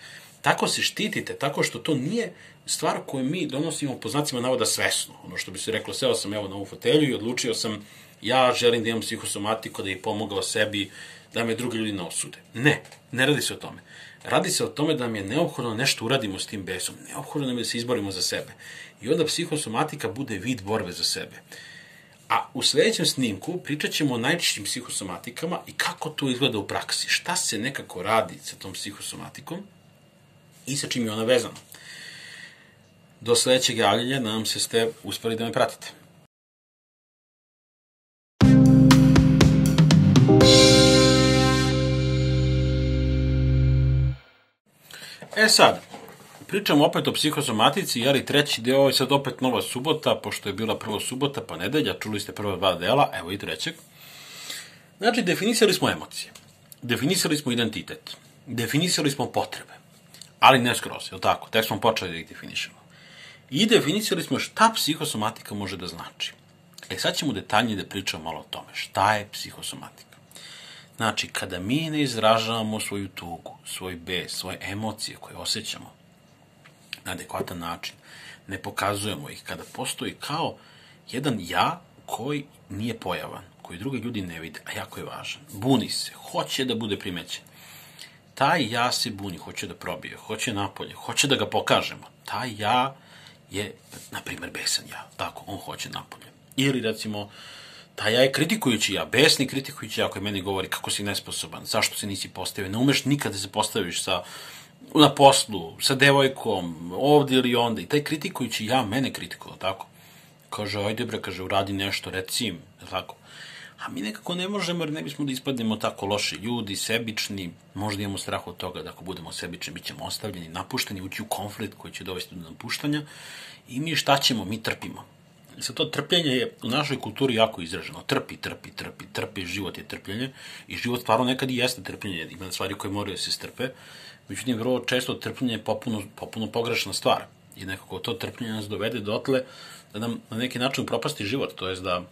Tako se štitite, tako što to nije stvar koju mi donosimo po znacima navoda svesno. Ono što bi se reklo, seo sam evo na ovu fotelju i odlučio sam ja želim da imam psihosomatiku, da je pomogao sebi, da me drugi ljudi ne osude. Ne, ne radi se o tome. Radi se o tome da nam je neophodno da nešto uradimo s tim besom. Neophodno nam je da se izborimo za sebe. I onda psihosomatika bude vid borbe za sebe. A u sledećem snimku pričat ćemo o najčešćim psihosomatikama i kako to izgleda u praksi. Šta se nekako radi sa tom psihosomatikom i sa čim je ona vezana. Do sledećeg javljanja, nadam se ste uspeli da me pratite. E sad, pričamo opet o psihosomatici, jeli treći deo je sad opet nova subota, pošto je bila prvo subota pa nedelja, čuli ste prva dva dela, evo i trećeg. Znači, definisali smo emocije, definisali smo identitet, definisali smo potrebe, ali ne skroz, je li tako? Tek smo počeli da ih definišemo i definisali smo šta psihosomatika može da znači. E sad ćemo detaljnije da pričamo malo o tome. Šta je psihosomatika? Znači, kada mi ne izražavamo svoju tugu, svoj bes, svoje emocije koje osjećamo na adekvatan način, ne pokazujemo ih, kada postoji kao jedan ja koji nije pojavan, koji drugi ljudi ne vide, a jako je važan. Buni se, hoće da bude primećen. Taj ja se buni, hoće da probije, hoće napolje, hoće da ga pokažemo. Taj ja je, na primjer, besan ja. Tako, on hoće napolje. Ili, recimo, ta ja je kritikujući ja, besni kritikujući ja koji meni govori kako si nesposoban, zašto se nisi postavio, ne umeš nikad da se postaviš sa, na poslu, sa devojkom, ovdje ili onda. I taj kritikujući ja mene kritikuo, tako. Kaže, ajde bre, kaže, uradi nešto, reci im, tako a mi nekako ne možemo jer ne bismo da ispadnemo tako loši ljudi, sebični, možda imamo strah od toga da ako budemo sebični bit ćemo ostavljeni, napušteni, ući u konflikt koji će dovesti do napuštanja i mi šta ćemo, mi trpimo. I sad to trpljenje je u našoj kulturi jako izraženo. Trpi, trpi, trpi, trpi, život je trpljenje i život stvarno nekad i jeste trpljenje, ima stvari koje moraju da se strpe, međutim, vrlo često trpljenje je popuno, popuno pogrešna stvar i nekako to trpljenje nas dovede dotle da nam na neki način propasti život, to jest da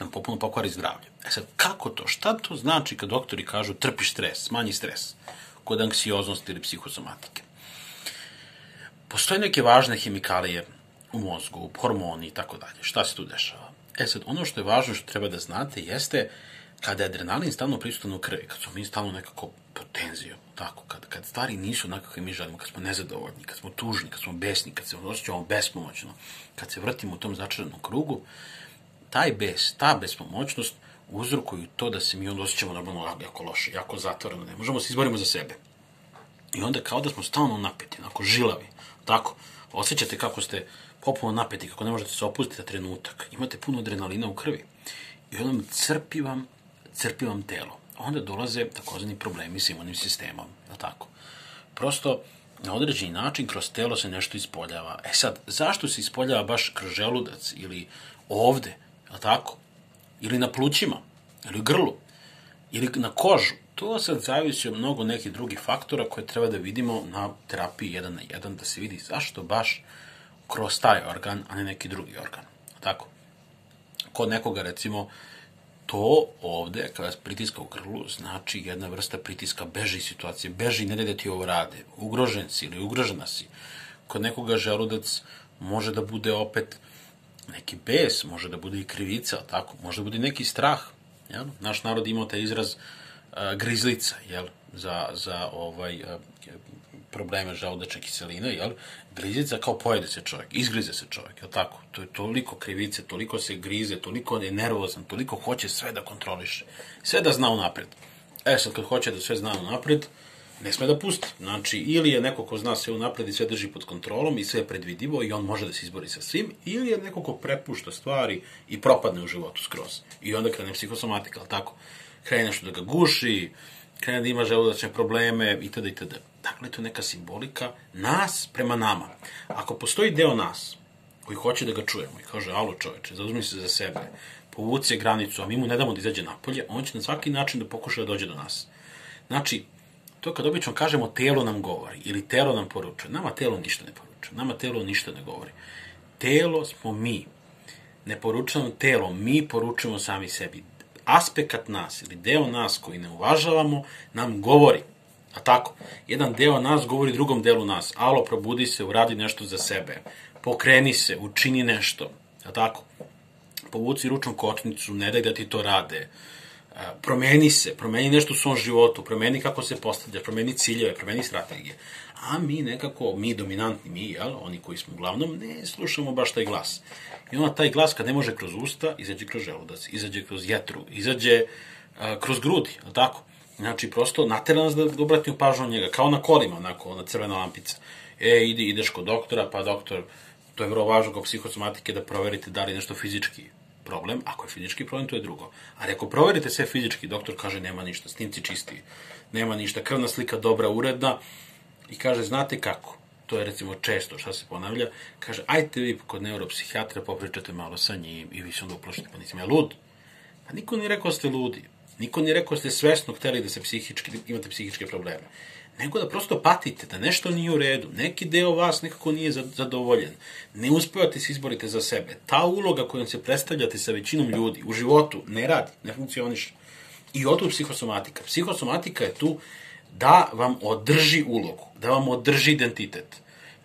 nam popuno pokvari zdravlje. E sad, kako to? Šta to znači kad doktori kažu trpi stres, manji stres kod anksioznosti ili psihosomatike? Postoje neke važne hemikalije u mozgu, hormoni i tako dalje. Šta se tu dešava? E sad, ono što je važno što treba da znate jeste kada je adrenalin stalno prisutan u krvi, kad smo mi stalno nekako pod tenzijom, tako, kad, kad stvari nisu onako kakve mi želimo, kad smo nezadovoljni, kad smo tužni, kad smo besni, kad se osjećamo bespomoćno, kad se vrtimo u tom začaranom krugu, uh, taj bes, ta bespomoćnost uzrokuju to da se mi onda osjećamo normalno jako loše, jako zatvoreno, ne možemo da se izborimo za sebe. I onda kao da smo stalno napeti, onako žilavi, tako, osjećate kako ste popuno napeti, kako ne možete se opustiti na trenutak, imate puno adrenalina u krvi i onda crpi vam, crpi vam telo. Onda dolaze takozvani problemi s imunim sistemom, je tako? Prosto, na određeni način kroz telo se nešto ispoljava. E sad, zašto se ispoljava baš kroz želudac ili ovde? a tako? Ili na plućima, ili grlu, ili na kožu. To sad zavisi od mnogo nekih drugih faktora koje treba da vidimo na terapiji jedan na jedan, da se vidi zašto baš kroz taj organ, a ne neki drugi organ. Tako. Kod nekoga, recimo, to ovde, kada pritiska u grlu, znači jedna vrsta pritiska, beži situacije, beži, ne da ti ovo rade, ugrožen si ili ugrožena si. Kod nekoga želudac može da bude opet neki bes, može da bude i krivica, tako, može da bude neki strah. Jel? Naš narod imao taj izraz uh, grizlica, jel? Za, za ovaj, uh, probleme želudačne kiseline, jel? Grizlica kao pojede se čovjek, izgrize se čovjek, jel tako? To je toliko krivice, toliko se grize, toliko je nervozan, toliko hoće sve da kontroliše, sve da zna unapred. E sad, kad hoće da sve zna unapred, napred, ne sme da pusti. Znači, ili je neko ko zna sve unapred i sve drži pod kontrolom i sve je predvidivo i on može da se izbori sa svim, ili je neko ko prepušta stvari i propadne u životu skroz. I onda krene psihosomatika, ali tako? Krene nešto da ga guši, krene da ima želudačne probleme, itd. itd. Dakle, to je neka simbolika nas prema nama. Ako postoji deo nas koji hoće da ga čujemo i kaže, alo čoveče, zauzmi se za sebe, povuci granicu, a mi mu ne damo da izađe napolje, on će na svaki način da pokuša da dođe do nas. Znači, To kad obično kažemo telo nam govori ili telo nam poručuje. Nama telo ništa ne poručuje. Nama telo ništa ne govori. Telo smo mi. Ne poručujemo telo, mi poručujemo sami sebi. Aspekat nas ili deo nas koji ne uvažavamo nam govori. A tako, jedan deo nas govori drugom delu nas. Alo, probudi se, uradi nešto za sebe. Pokreni se, učini nešto. A tako, povuci ručnu kočnicu, ne daj da ti to rade. Uh, promeni se, promeni nešto u svom životu, promeni kako se postavlja, promeni ciljeve, promeni strategije. A mi nekako, mi dominantni, mi, jel, oni koji smo uglavnom, ne slušamo baš taj glas. I onda taj glas kad ne može kroz usta, izađe kroz želudac, izađe kroz jetru, izađe a, kroz grudi, ali tako? Znači, prosto natjera nas da, da obratimo pažnju njega, kao na kolima, onako, na crvena lampica. E, ide, ideš kod doktora, pa doktor, to je vrlo važno kao psihosomatike da proverite da li nešto fizički problem, ako je fizički problem, to je drugo. Ali ako proverite sve fizički, doktor kaže nema ništa, snimci čisti, nema ništa, krvna slika dobra, uredna, i kaže, znate kako? To je recimo često šta se ponavlja. Kaže, ajte vi kod neuropsihijatra popričate malo sa njim i vi se onda uplašite, pa nisam ja lud. Pa niko ni rekao da ste ludi. Niko ni rekao da ste svesno hteli da se psihički, imate psihičke probleme nego da prosto patite, da nešto nije u redu, neki deo vas nekako nije zadovoljen, ne uspevate se izborite za sebe. Ta uloga kojom se predstavljate sa većinom ljudi u životu ne radi, ne funkcioniše. I oto psihosomatika. Psihosomatika je tu da vam održi ulogu, da vam održi identitet.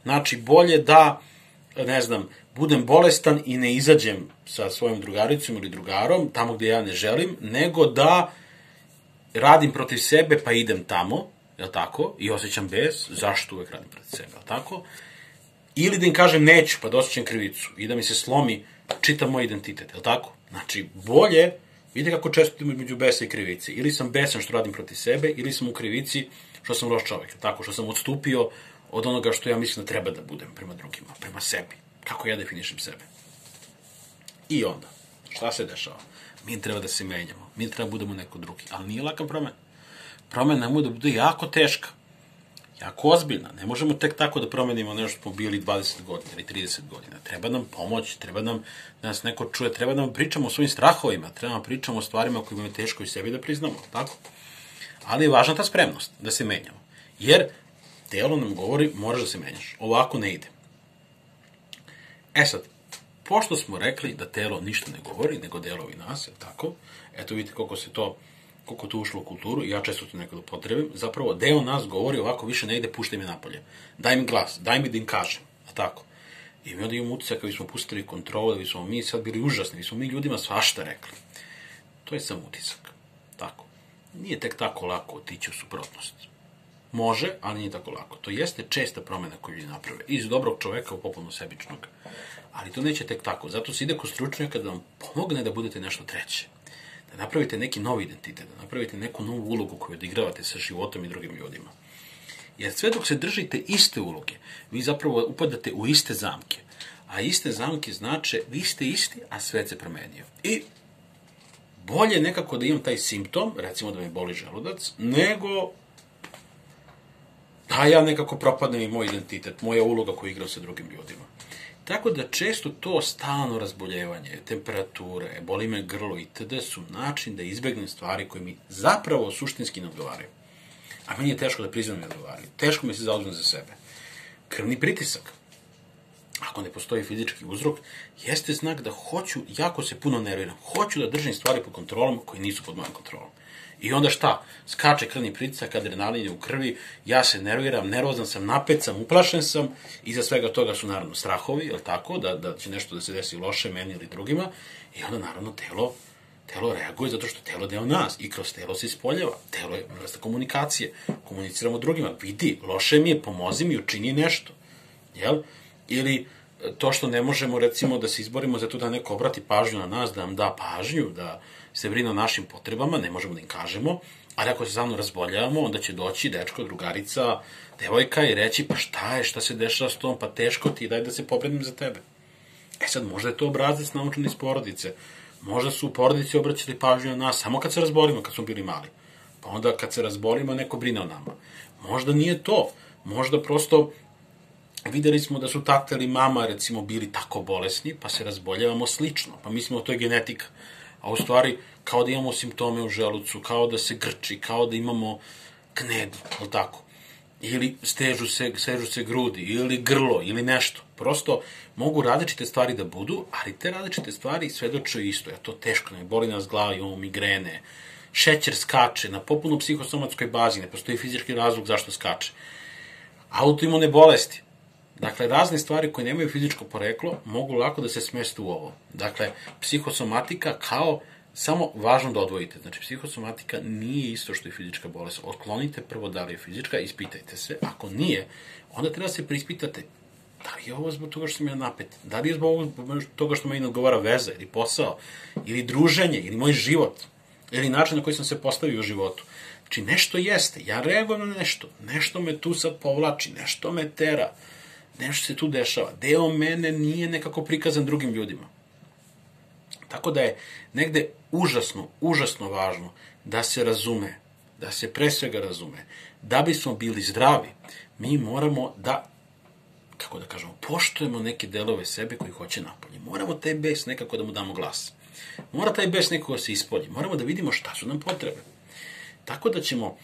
Znači, bolje da, ne znam, budem bolestan i ne izađem sa svojom drugaricom ili drugarom tamo gde ja ne želim, nego da radim protiv sebe pa idem tamo, jel tako, i osjećam bes, zašto uvek radim protiv sebe, jel tako? Ili da im kažem neću, pa da osjećam krivicu i da mi se slomi čitav moj identitet, jel tako? Znači, bolje, vidite kako često idemo između besa i krivice. Ili sam besan što radim protiv sebe, ili sam u krivici što sam loš čovek, jel tako? Što sam odstupio od onoga što ja mislim da treba da budem prema drugima, prema sebi. Kako ja definišem sebe. I onda, šta se dešava? Mi treba da se menjamo, mi treba da budemo neko drugi, ali nije laka promen promena mu da bude jako teška, jako ozbiljna. Ne možemo tek tako da promenimo nešto što smo bili 20 godina ili 30 godina. Treba nam pomoć, treba nam da nas neko čuje, treba da nam pričamo o svojim strahovima, treba da nam pričamo o stvarima koje imamo teško i sebi da priznamo, tako? Ali je važna ta spremnost da se menjamo. Jer telo nam govori moraš da se menjaš. Ovako ne ide. E sad, pošto smo rekli da telo ništa ne govori, nego delovi nas, tako? Eto vidite koliko se to koliko to ušlo u kulturu, ja često to nekada potrebim, zapravo deo nas govori ovako više ne ide, puštaj mi napolje. Daj mi glas, daj mi da im kažem. A tako. I mi onda imamo utisak kada smo pustili kontrolu, da bi smo mi sad bili užasni, da smo mi ljudima svašta rekli. To je sam utisak. Tako. Nije tek tako lako otići u suprotnost. Može, ali nije tako lako. To jeste česta promena koju ljudi naprave. Iz dobrog čoveka u popolno sebičnog. Ali to neće tek tako. Zato se ide kod stručnjaka da vam pomogne da budete nešto treće da napravite neki novi identitet, da napravite neku novu ulogu koju odigravate sa životom i drugim ljudima. Jer sve dok se držite iste uloge, vi zapravo upadate u iste zamke. A iste zamke znače vi ste isti, a svet se promenio. I bolje nekako da imam taj simptom, recimo da me boli želudac, nego da ja nekako propadnem i moj identitet, moja uloga koju igram sa drugim ljudima. Tako da često to stalno razboljevanje, temperature, boli me grlo i td. su način da izbegnem stvari koje mi zapravo suštinski ne odgovaraju. A meni je teško da priznam da ne odgovaraju. Teško mi se zauzim za sebe. Krvni pritisak, ako ne postoji fizički uzrok, jeste znak da hoću, jako se puno nerviram, hoću da držim stvari pod kontrolom koje nisu pod mojom kontrolom. I onda šta? Skače krvni pritisak, adrenalin je u krvi, ja se nerviram, nervozan sam, napet sam, uplašen sam, iza svega toga su naravno strahovi, jel tako, da, da će nešto da se desi loše meni ili drugima, i onda naravno telo Telo reaguje zato što telo deo nas i kroz telo se ispoljeva. Telo je vrsta komunikacije. Komuniciramo drugima. Vidi, loše mi je, pomozi mi, učini nešto. Jel? Ili e, to što ne možemo recimo da se izborimo za to da neko obrati pažnju na nas, da nam da pažnju, da, se brine o našim potrebama, ne možemo da im kažemo, ali ako se mnom razboljavamo, onda će doći dečko, drugarica, devojka i reći, pa šta je, šta se dešava s tom, pa teško ti, daj da se pobrinim za tebe. E sad, možda je to obrazac naučen iz porodice. Možda su u porodici obraćali pažnju na nas samo kad se razbolimo, kad smo bili mali. Pa onda kad se razbolimo, neko brine o nama. Možda nije to. Možda prosto videli smo da su tata ili mama recimo bili tako bolesni, pa se razboljavamo slično, pa mislimo da to je genetika a u stvari kao da imamo simptome u želucu, kao da se grči, kao da imamo kned, ali tako? Ili stežu se, stežu se grudi, ili grlo, ili nešto. Prosto mogu različite stvari da budu, ali te različite stvari svedoče isto. Ja to teško, ne boli nas glava, imamo migrene, šećer skače na popuno psihosomatskoj bazi, ne postoji fizički razlog zašto skače. Autoimune bolesti, Dakle, razne stvari koje nemaju fizičko poreklo mogu lako da se smestu u ovo. Dakle, psihosomatika kao Samo važno da odvojite. Znači, psihosomatika nije isto što je fizička bolest. Otklonite prvo da li je fizička, ispitajte se. Ako nije, onda treba da se prispitate da li je ovo zbog toga što sam ja napet? Da li je zbog toga što me ne odgovara veza ili posao, ili druženje, ili moj život, ili način na koji sam se postavio u životu? Znači, nešto jeste. Ja reagujem na nešto. Nešto me tu sad povlači, nešto me tera. Uh, nešto se tu dešava. Deo mene nije nekako prikazan drugim ljudima. Tako da je negde užasno, užasno važno da se razume, da se pre svega razume. Da bismo bili zdravi, mi moramo da kako da kažemo, poštujemo neke delove sebe koji hoće napolje. Moramo taj bes nekako da mu damo glas. Mora taj bes nekako da se ispolji. Moramo da vidimo šta su nam potrebe. Tako da ćemo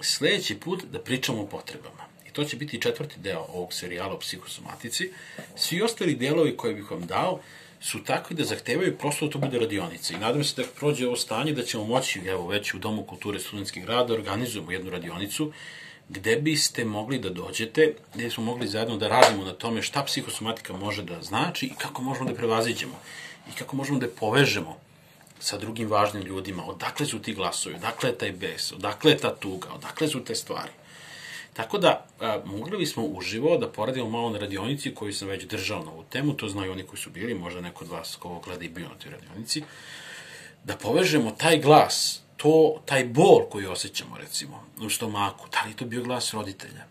sledeći put da pričamo o potrebama to će biti četvrti deo ovog serijala o psihosomatici. Svi ostali delovi koje bih vam dao su takvi da zahtevaju prosto da to bude radionica. I nadam se da prođe ovo stanje da ćemo moći, evo već u Domu kulture studijenskih grada da organizujemo jednu radionicu gde biste mogli da dođete, gde smo mogli zajedno da radimo na tome šta psihosomatika može da znači i kako možemo da prevaziđemo i kako možemo da povežemo sa drugim važnim ljudima, odakle su ti glasovi, odakle je taj bes, odakle je ta tuga, odakle su te stvari. Tako da, a, mogli bismo uživo da poradimo malo na radionici koju sam već držao na ovu temu, to znaju oni koji su bili, možda neko od vas ko gleda i bio na toj radionici, da povežemo taj glas, to, taj bol koji osjećamo, recimo, u stomaku, da li je to bio glas roditelja,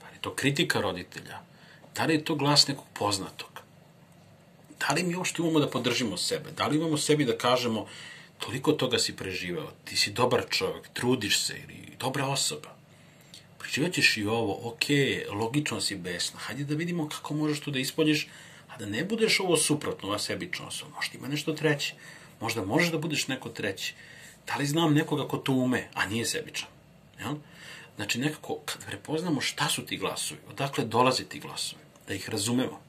da li je to kritika roditelja, da li je to glas nekog poznatog, da li mi uopšte imamo da podržimo sebe, da li imamo sebi da kažemo toliko toga si preživao, ti si dobar čovjek, trudiš se ili dobra osoba, preživaćeš i ovo, ok, logično si besna, hajde da vidimo kako možeš to da ispoljiš, a da ne budeš ovo suprotno, ova sebična osoba, možda ima nešto treće, možda možeš da budeš neko treći, da li znam nekoga ko to ume, a nije sebičan, jel? Znači, nekako, kad prepoznamo šta su ti glasovi, odakle dolaze ti glasovi, da ih razumemo.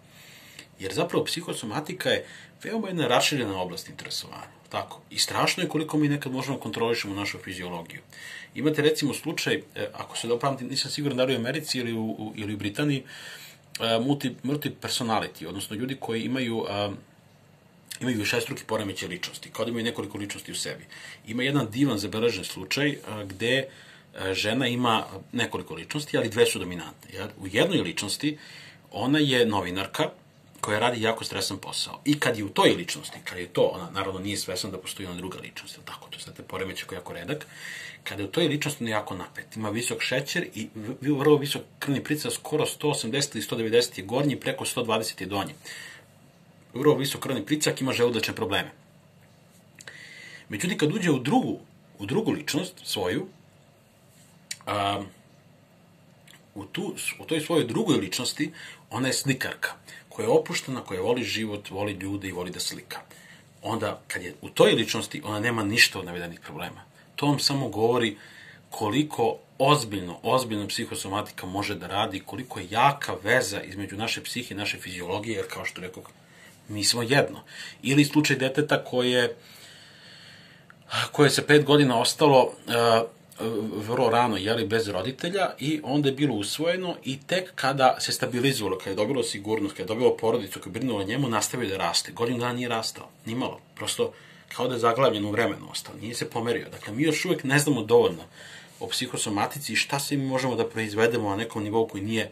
Jer zapravo psihosomatika je veoma jedna raširena oblast interesovanja. Tako. I strašno je koliko mi nekad možemo kontrolišemo našu fiziologiju. Imate recimo slučaj, e, ako se dopamtim, nisam siguran da li u Americi ili u, u, ili u Britaniji, e, multi, multi personality, odnosno ljudi koji imaju a, imaju višestruki poremeće ličnosti, kao da imaju nekoliko ličnosti u sebi. Ima jedan divan zabeležen slučaj a, gde a, e, žena ima nekoliko ličnosti, ali dve su dominantne. Jer u jednoj ličnosti ona je novinarka, koja radi jako stresan posao. I kad je u toj ličnosti, kad je to, ona naravno nije svesna da postoji ona druga ličnost, tako, to je te poremeće koji je jako redak, kada je u toj ličnosti jako napet, ima visok šećer i vrlo visok krvni pritisak, skoro 180 ili 190 je gornji, preko 120 je donji. Vrlo visok krvni pritisak, ima želudačne probleme. Međutim, kad uđe u drugu, u drugu ličnost, svoju, a, u, tu, u toj svojoj drugoj ličnosti, ona je slikarka, koja je opuštena, koja voli život, voli ljude i voli da slika. Onda, kad je u toj ličnosti, ona nema ništa od navedenih problema to vam samo govori koliko ozbiljno, ozbiljno psihosomatika može da radi, koliko je jaka veza između naše psihe i naše fiziologije, jer kao što rekao, mi smo jedno. Ili slučaj deteta koje, koje se pet godina ostalo e, vrlo rano, jeli, bez roditelja i onda je bilo usvojeno i tek kada se stabilizovalo, kada je dobilo sigurnost, kada je dobilo porodicu, kada je brinulo njemu, nastavio da raste. Godinu dana nije rastao, nimalo. Prosto, kao da je zaglavljen u vremenu ostao, nije se pomerio. Dakle, mi još uvek ne znamo dovoljno o psihosomatici i šta se mi možemo da proizvedemo na nekom nivou koji nije,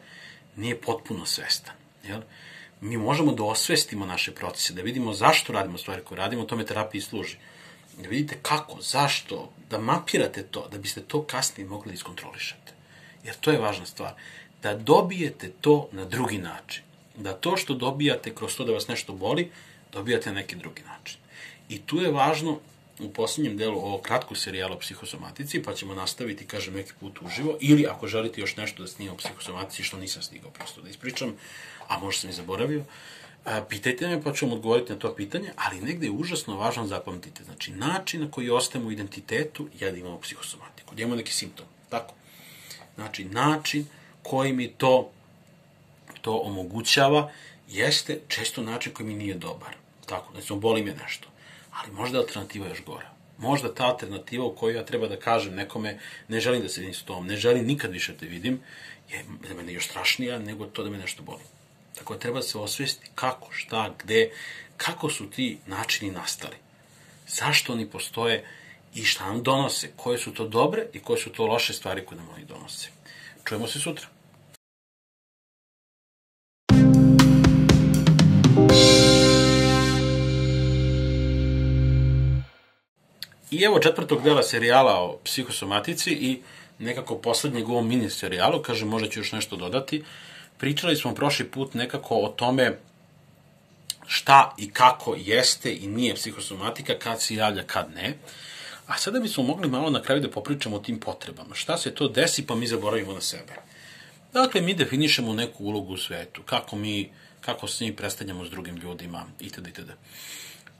nije potpuno svestan. Jel? Mi možemo da osvestimo naše procese, da vidimo zašto radimo stvari koje radimo, tome terapiji služi. Da vidite kako, zašto, da mapirate to, da biste to kasnije mogli da iskontrolišate. Jer to je važna stvar. Da dobijete to na drugi način. Da to što dobijate kroz to da vas nešto boli, dobijate na neki drugi način. I tu je važno u posljednjem delu ovog kratkog serijala o psihosomatici, pa ćemo nastaviti, kažem, neki put uživo, ili ako želite još nešto da snimam o psihosomatici, što nisam stigao prosto da ispričam, a možda sam i zaboravio, e, pitajte me pa ću vam odgovoriti na to pitanje, ali negde je užasno važno da zapamtite. Znači, način na koji ostajemo u identitetu, ja da imamo psihosomatiku, da imamo neki simptom, tako? Znači, način koji mi to, to omogućava jeste često način koji mi nije dobar. Tako, znači, boli me nešto ali možda je alternativa još gora. Možda ta alternativa u kojoj ja treba da kažem nekome, ne želim da se vidim s tom, ne želim nikad više da vidim, je za mene još strašnija nego to da me nešto boli. Tako dakle, da treba se osvesti kako, šta, gde, kako su ti načini nastali, zašto oni postoje i šta nam donose, koje su to dobre i koje su to loše stvari koje nam oni donose. Čujemo se sutra. I evo četvrtog dela serijala o psihosomatici i nekako poslednjeg u ovom mini serijalu, kažem možda ću još nešto dodati, pričali smo prošli put nekako o tome šta i kako jeste i nije psihosomatika, kad se javlja, kad ne. A sada bismo mogli malo na kraju da popričamo o tim potrebama. Šta se to desi pa mi zaboravimo na sebe. Dakle, mi definišemo neku ulogu u svetu, kako mi, kako se mi predstavljamo s drugim ljudima, itd. itd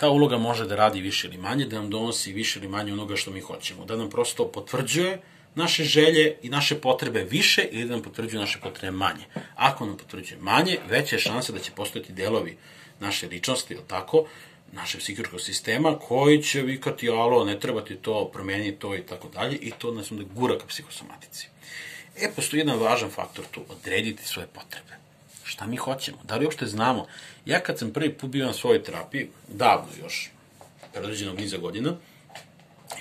ta uloga može da radi više ili manje, da nam donosi više ili manje onoga što mi hoćemo, da nam prosto potvrđuje naše želje i naše potrebe više ili da nam potvrđuje naše potrebe manje. Ako nam potvrđuje manje, veća je šansa da će postojati delovi naše ličnosti, ili tako, naše psihičkog sistema koji će vikati, alo, ne treba ti to, promeni to i tako dalje i to nas onda gura ka psihosomatici. E, postoji jedan važan faktor tu, odrediti svoje potrebe šta mi hoćemo, da li uopšte znamo. Ja kad sam prvi put bio na svojoj terapiji, davno još, predređenog niza godina,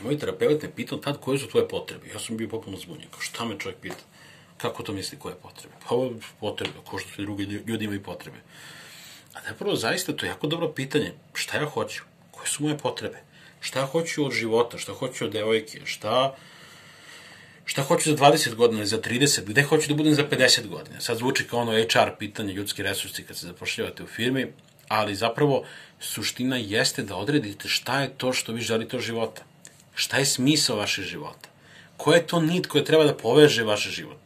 i moj terapeut me pitao tad koje su tvoje potrebe. Ja sam bio potpuno zbunjen, kao šta me čovjek pita? Kako to misli koje potrebe? Pa potrebe, kao što su drugi ljudi imaju potrebe. A da je prvo zaista to je jako dobro pitanje, šta ja hoću? Koje su moje potrebe? Šta hoću od života? Šta hoću od devojke? Šta šta hoću za 20 godina ili za 30, gde hoću da budem za 50 godina. Sad zvuči kao ono HR pitanje, ljudski resursi kad se zapošljavate u firmi, ali zapravo suština jeste da odredite šta je to što vi želite od života. Šta je smisao vašeg života? Koja je to nit koja treba da poveže vaš život?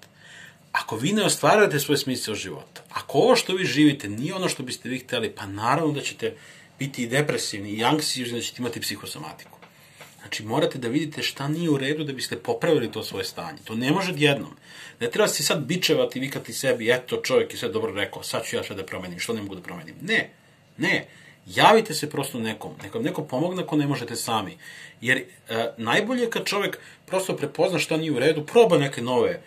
Ako vi ne ostvarujete svoj smisao života, ako ovo što vi živite nije ono što biste vi hteli, pa naravno da ćete biti i depresivni i anksijuzni, da ćete imati psihosomatiku. Znači, morate da vidite šta nije u redu da biste popravili to svoje stanje. To ne može odjednom. Ne treba se sad bičevati, vikati sebi, eto, čovjek je sve dobro rekao, sad ću ja sve da promenim, što ne mogu da promenim. Ne, ne. Javite se prosto nekom, nekom neko pomogne ako ne možete sami. Jer e, najbolje je kad čovjek prosto prepozna šta nije u redu, proba neke nove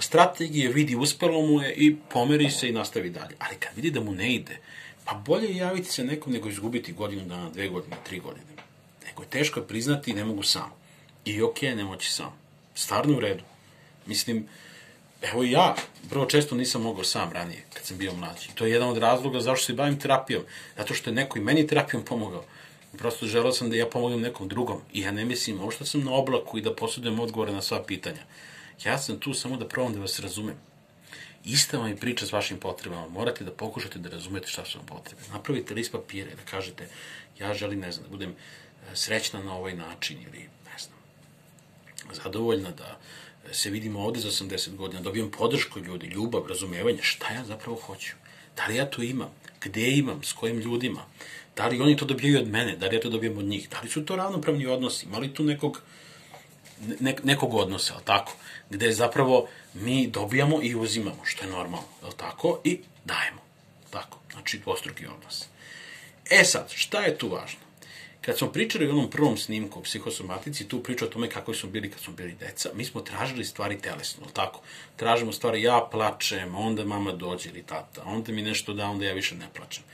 strategije, vidi uspelo mu je i pomeri se i nastavi dalje. Ali kad vidi da mu ne ide, pa bolje javiti se nekom nego izgubiti godinu dana, dve godine, tri godine nego je teško priznati ne mogu sam. I ok, ne moći sam. Stvarno u redu. Mislim, evo ja, prvo često nisam mogao sam ranije, kad sam bio mlađi. To je jedan od razloga zašto se bavim terapijom. Zato što je neko i meni terapijom pomogao. Prosto želao sam da ja pomognem nekom drugom. I ja ne mislim, ovo što sam na oblaku i da posudujem odgovore na sva pitanja. Ja sam tu samo da probam da vas razumem. Ista vam je priča s vašim potrebama. Morate da pokušate da razumete šta su vam potrebe. Napravite list papire, da kažete, ja želim, ne znam, da budem srećna na ovaj način ili ne znam, zadovoljna da se vidimo ovde za 80 godina, da dobijem podršku ljudi, ljubav, razumevanje, šta ja zapravo hoću, da li ja to imam, gde imam, s kojim ljudima, da li oni to dobijaju od mene, da li ja to dobijem od njih, da li su to ravnopravni odnosi, ima li tu nekog, ne, nekog odnosa, ali tako, gde zapravo mi dobijamo i uzimamo, što je normalno, ali tako, i dajemo, tako, znači dvostruki odnos. E sad, šta je tu važno? Kad smo pričali o onom prvom snimku o psihosomatici, tu priča o tome kako smo bili kad smo bili deca, mi smo tražili stvari telesno, tako? Tražimo stvari, ja plačem, onda mama dođe ili tata, onda mi nešto da, onda ja više ne plačem.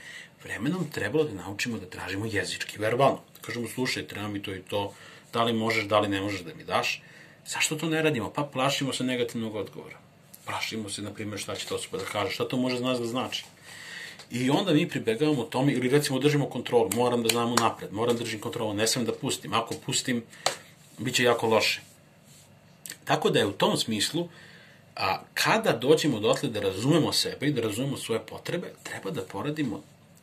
Vremenom trebalo da naučimo da tražimo jezički, verbalno. Da kažemo, slušaj, treba mi to i to, da li možeš, da li ne možeš da mi daš. Zašto to ne radimo? Pa plašimo se negativnog odgovora. Plašimo se, na primjer, šta će ta osoba da kaže, šta to može znaš da znači. I onda mi pribegavamo tome, ili recimo držimo kontrolu, moram da znam napred, moram da držim kontrolu, ne smem da pustim, ako pustim, bit će jako loše. Tako da je u tom smislu, a, kada dođemo dotle da razumemo sebe i da razumemo svoje potrebe, treba da poradimo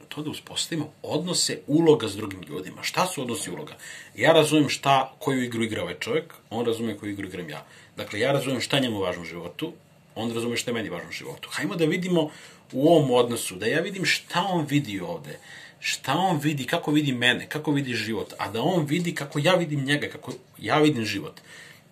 to da uspostavimo odnose uloga s drugim ljudima. Šta su odnosi uloga? Ja razumem šta, koju igru igra ovaj čovjek, on razume koju igru igram ja. Dakle, ja razumem šta njemu važno u životu, on razume šta je meni važno u životu. Hajmo da vidimo u ovom odnosu, da ja vidim šta on vidi ovde, šta on vidi, kako vidi mene, kako vidi život, a da on vidi kako ja vidim njega, kako ja vidim život.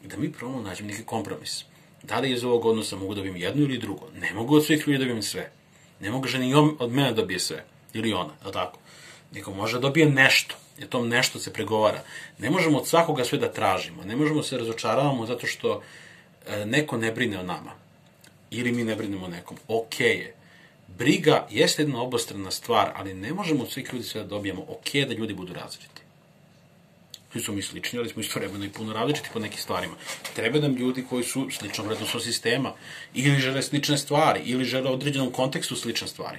I da mi probamo da nađemo neki kompromis. Da li iz ovog odnosa mogu da dobijem jedno ili drugo? Ne mogu od svih ljudi da dobijem sve. Ne mogu žena ni on od mene dobije sve. Ili ona, je tako? Neko može dobije nešto. Jer tom nešto se pregovara. Ne možemo od svakoga sve da tražimo. Ne možemo se razočaravamo zato što e, neko ne brine o nama. Ili mi ne brinemo o nekom. Okej okay je briga jeste jedna obostrana stvar, ali ne možemo od svih ljudi sve da dobijemo. Ok da ljudi budu različiti. Svi smo mi slični, ali smo istovremeno i puno različiti po nekim stvarima. Treba nam ljudi koji su sličnom vrednostom sistema, ili žele slične stvari, ili žele u određenom kontekstu slične stvari.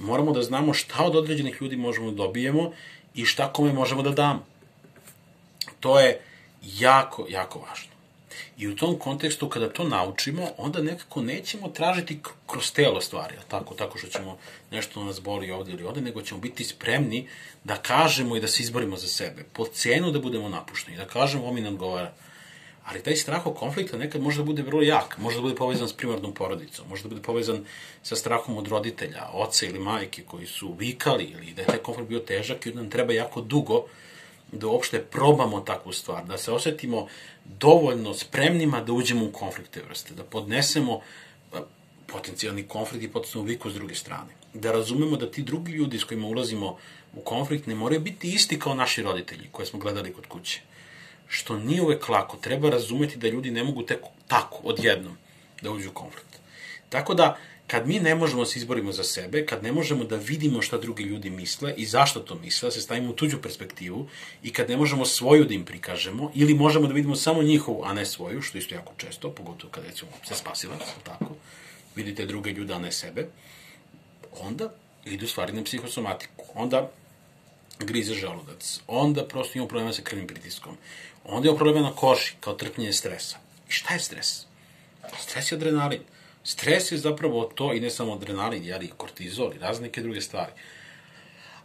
Moramo da znamo šta od određenih ljudi možemo da dobijemo i šta kome možemo da damo. To je jako, jako važno. I u tom kontekstu, kada to naučimo, onda nekako nećemo tražiti kroz telo stvari, tako, tako što ćemo nešto nas boli ovde ili ovde, nego ćemo biti spremni da kažemo i da se izborimo za sebe, po cenu da budemo napušteni, da kažemo ovo mi ne odgovara. Ali taj strah od konflikta nekad može da bude vrlo jak, može da bude povezan s primarnom porodicom, može da bude povezan sa strahom od roditelja, oca ili majke koji su vikali ili da je taj konflikt bio težak i da nam treba jako dugo da uopšte probamo takvu stvar, da se osetimo dovoljno spremnima da uđemo u konflikte vrste, da podnesemo e, potencijalni konflikt i potencijalnu viku s druge strane. Da razumemo da ti drugi ljudi s kojima ulazimo u konflikt ne moraju biti isti kao naši roditelji koje smo gledali kod kuće. Što nije uvek lako, treba razumeti da ljudi ne mogu tek tako, odjednom, da uđu u konflikt. Tako da, kad mi ne možemo da se izborimo za sebe, kad ne možemo da vidimo šta drugi ljudi misle i zašto to misle, da se stavimo u tuđu perspektivu i kad ne možemo svoju da im prikažemo ili možemo da vidimo samo njihovu, a ne svoju, što isto jako često, pogotovo kada recimo se spasila, da tako, vidite druge ljude, a ne sebe, onda idu stvari na psihosomatiku. Onda grize želudac, onda prosto imamo problema sa krvnim pritiskom, onda imamo problema na koži, kao trpnjenje stresa. I šta je stres? Stres je adrenalin Stres je zapravo to i ne samo adrenalin, i kortizol i razne neke druge stvari.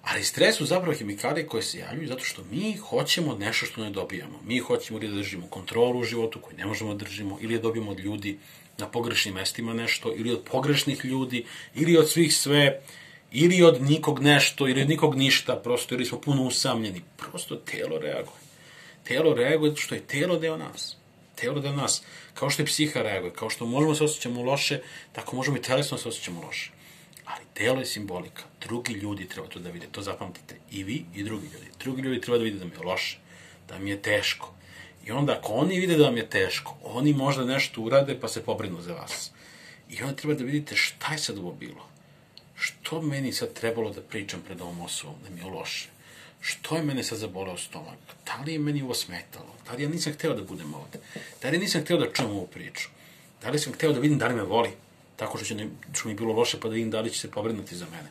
Ali stres su zapravo hemikalije koje se javljaju zato što mi hoćemo nešto što ne dobijamo. Mi hoćemo ili da držimo kontrolu u životu koju ne možemo da držimo, ili da dobijemo od ljudi na pogrešnim mestima nešto, ili od pogrešnih ljudi, ili od svih sve, ili od nikog nešto, ili od nikog ništa, prosto, ili smo puno usamljeni. Prosto telo reaguje. Telo reaguje što je telo deo nas telo da nas, kao što je psiha reaguje, kao što možemo da se osjećamo loše, tako možemo i telesno da se osjećamo loše. Ali telo je simbolika. Drugi ljudi treba to da vide, to zapamtite. I vi i drugi ljudi. Drugi ljudi treba da vide da mi je loše, da mi je teško. I onda ako oni vide da vam je teško, oni možda nešto urade pa se pobrinu za vas. I onda treba da vidite šta je sad ovo bilo. Što meni sad trebalo da pričam pred ovom osobom, da mi je loše što je mene sad zaboleo stomak, da li je meni ovo smetalo, da li ja nisam hteo da budem ovde, da li nisam hteo da čujem ovu priču, da li sam hteo da vidim da li me voli, tako što, će ne, što mi je bilo loše pa da vidim da li će se pobrinuti za mene.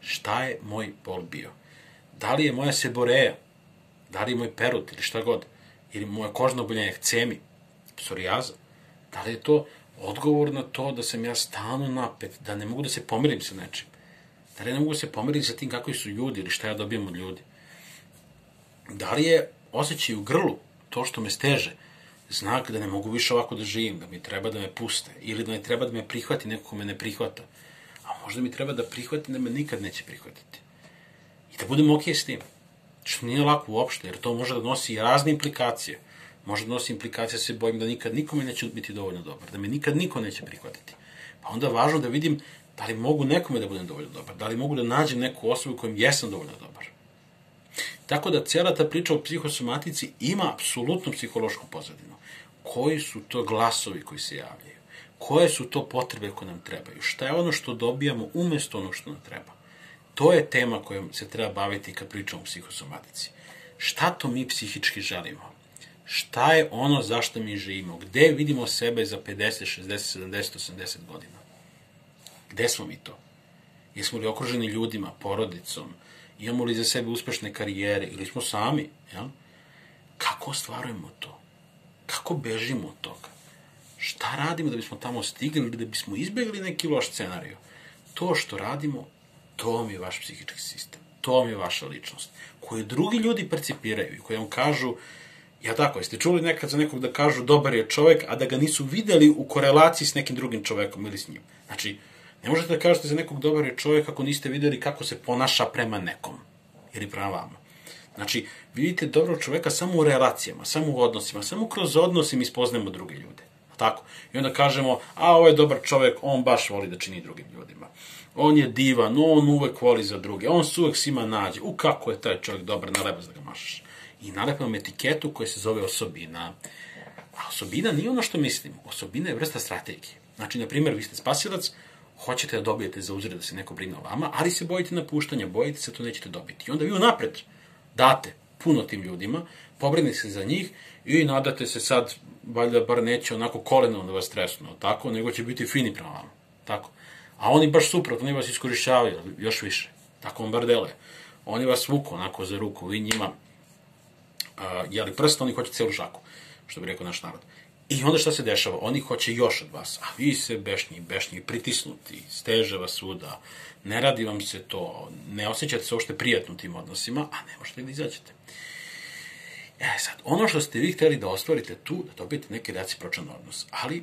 Šta je moj bol bio? Da li je moja seboreja, da li je moj perut ili šta god, ili moja kožna oboljenje, cemi, psorijaza, da li je to odgovor na to da sam ja stalno napet, da ne mogu da se pomirim sa nečim, da li ne mogu da se pomirim sa tim kako su ljudi ili šta ja dobijam od ljudi da li je osjećaj u grlu, to što me steže, znak da ne mogu više ovako da živim, da mi treba da me puste, ili da mi treba da me prihvati neko ko me ne prihvata. A možda mi treba da prihvati da me nikad neće prihvatiti. I da budem okej okay s tim. Što nije lako uopšte, jer to može da nosi razne implikacije. Može da nosi implikacije, se bojim da nikad nikome neće biti dovoljno dobar, da me nikad niko neće prihvatiti. Pa onda je važno da vidim da li mogu nekome da budem dovoljno dobar, da li mogu da nađem neku osobu kojem jesam dovoljno dobar. Tako da cijela ta priča o psihosomatici ima apsolutno psihološku pozadinu. Koji su to glasovi koji se javljaju? Koje su to potrebe koje nam trebaju? Šta je ono što dobijamo umesto ono što nam treba? To je tema kojom se treba baviti kad pričamo o psihosomatici. Šta to mi psihički želimo? Šta je ono zašto mi živimo? Gde vidimo sebe za 50, 60, 70, 80 godina? Gde smo mi to? Jesmo li okruženi ljudima, porodicom, Imamo li za sebe uspešne karijere ili smo sami? Jel? Kako ostvarujemo to? Kako bežimo od toga? Šta radimo da bismo tamo stigli ili da bismo izbjegli neki loš scenariju? To što radimo, to vam je vaš psihički sistem. To vam je vaša ličnost. Koju drugi ljudi percipiraju i koji vam kažu Ja tako, jeste čuli nekad za nekog da kažu dobar je čovek, a da ga nisu videli u korelaciji s nekim drugim čovekom ili s njim. Znači, Ne možete da kažete za nekog dobar je čovjek ako niste videli kako se ponaša prema nekom ili prema vama. Znači, vidite dobrog čovjeka samo u relacijama, samo u odnosima, samo kroz odnose mi spoznemo druge ljude. Tako. I onda kažemo, a ovo je dobar čovjek, on baš voli da čini drugim ljudima. On je divan, on uvek voli za druge, on se uvek svima nađe. U kako je taj čovjek dobar, nalepo da ga mašaš. I nalepam etiketu koja se zove osobina. A osobina nije ono što mislimo. Osobina je vrsta strategije. Znači, na primjer, vi ste spasilac, hoćete da dobijete za uzred da se neko brine o vama, ali se bojite napuštanja, bojite se, da to nećete dobiti. I onda vi unapred date puno tim ljudima, pobrine se za njih i nadate se sad, valjda bar neće onako koleno da vas stresno, tako, nego će biti fini prema vama, tako. A oni baš suprotno, oni vas iskorišćavaju, još više, tako on bar dele. Oni vas vuku onako za ruku, vi njima uh, jeli prst, oni hoće celu žaku, što bi rekao naš narod. Uh, I onda šta se dešava? Oni hoće još od vas, a vi se bešnji, bešnji, pritisnuti, steže vas svuda, ne radi vam se to, ne osjećate se uopšte prijatno u tim odnosima, a ne možete da izađete. E sad, ono što ste vi hteli da ostvarite tu, da dobijete neki pročan odnos, ali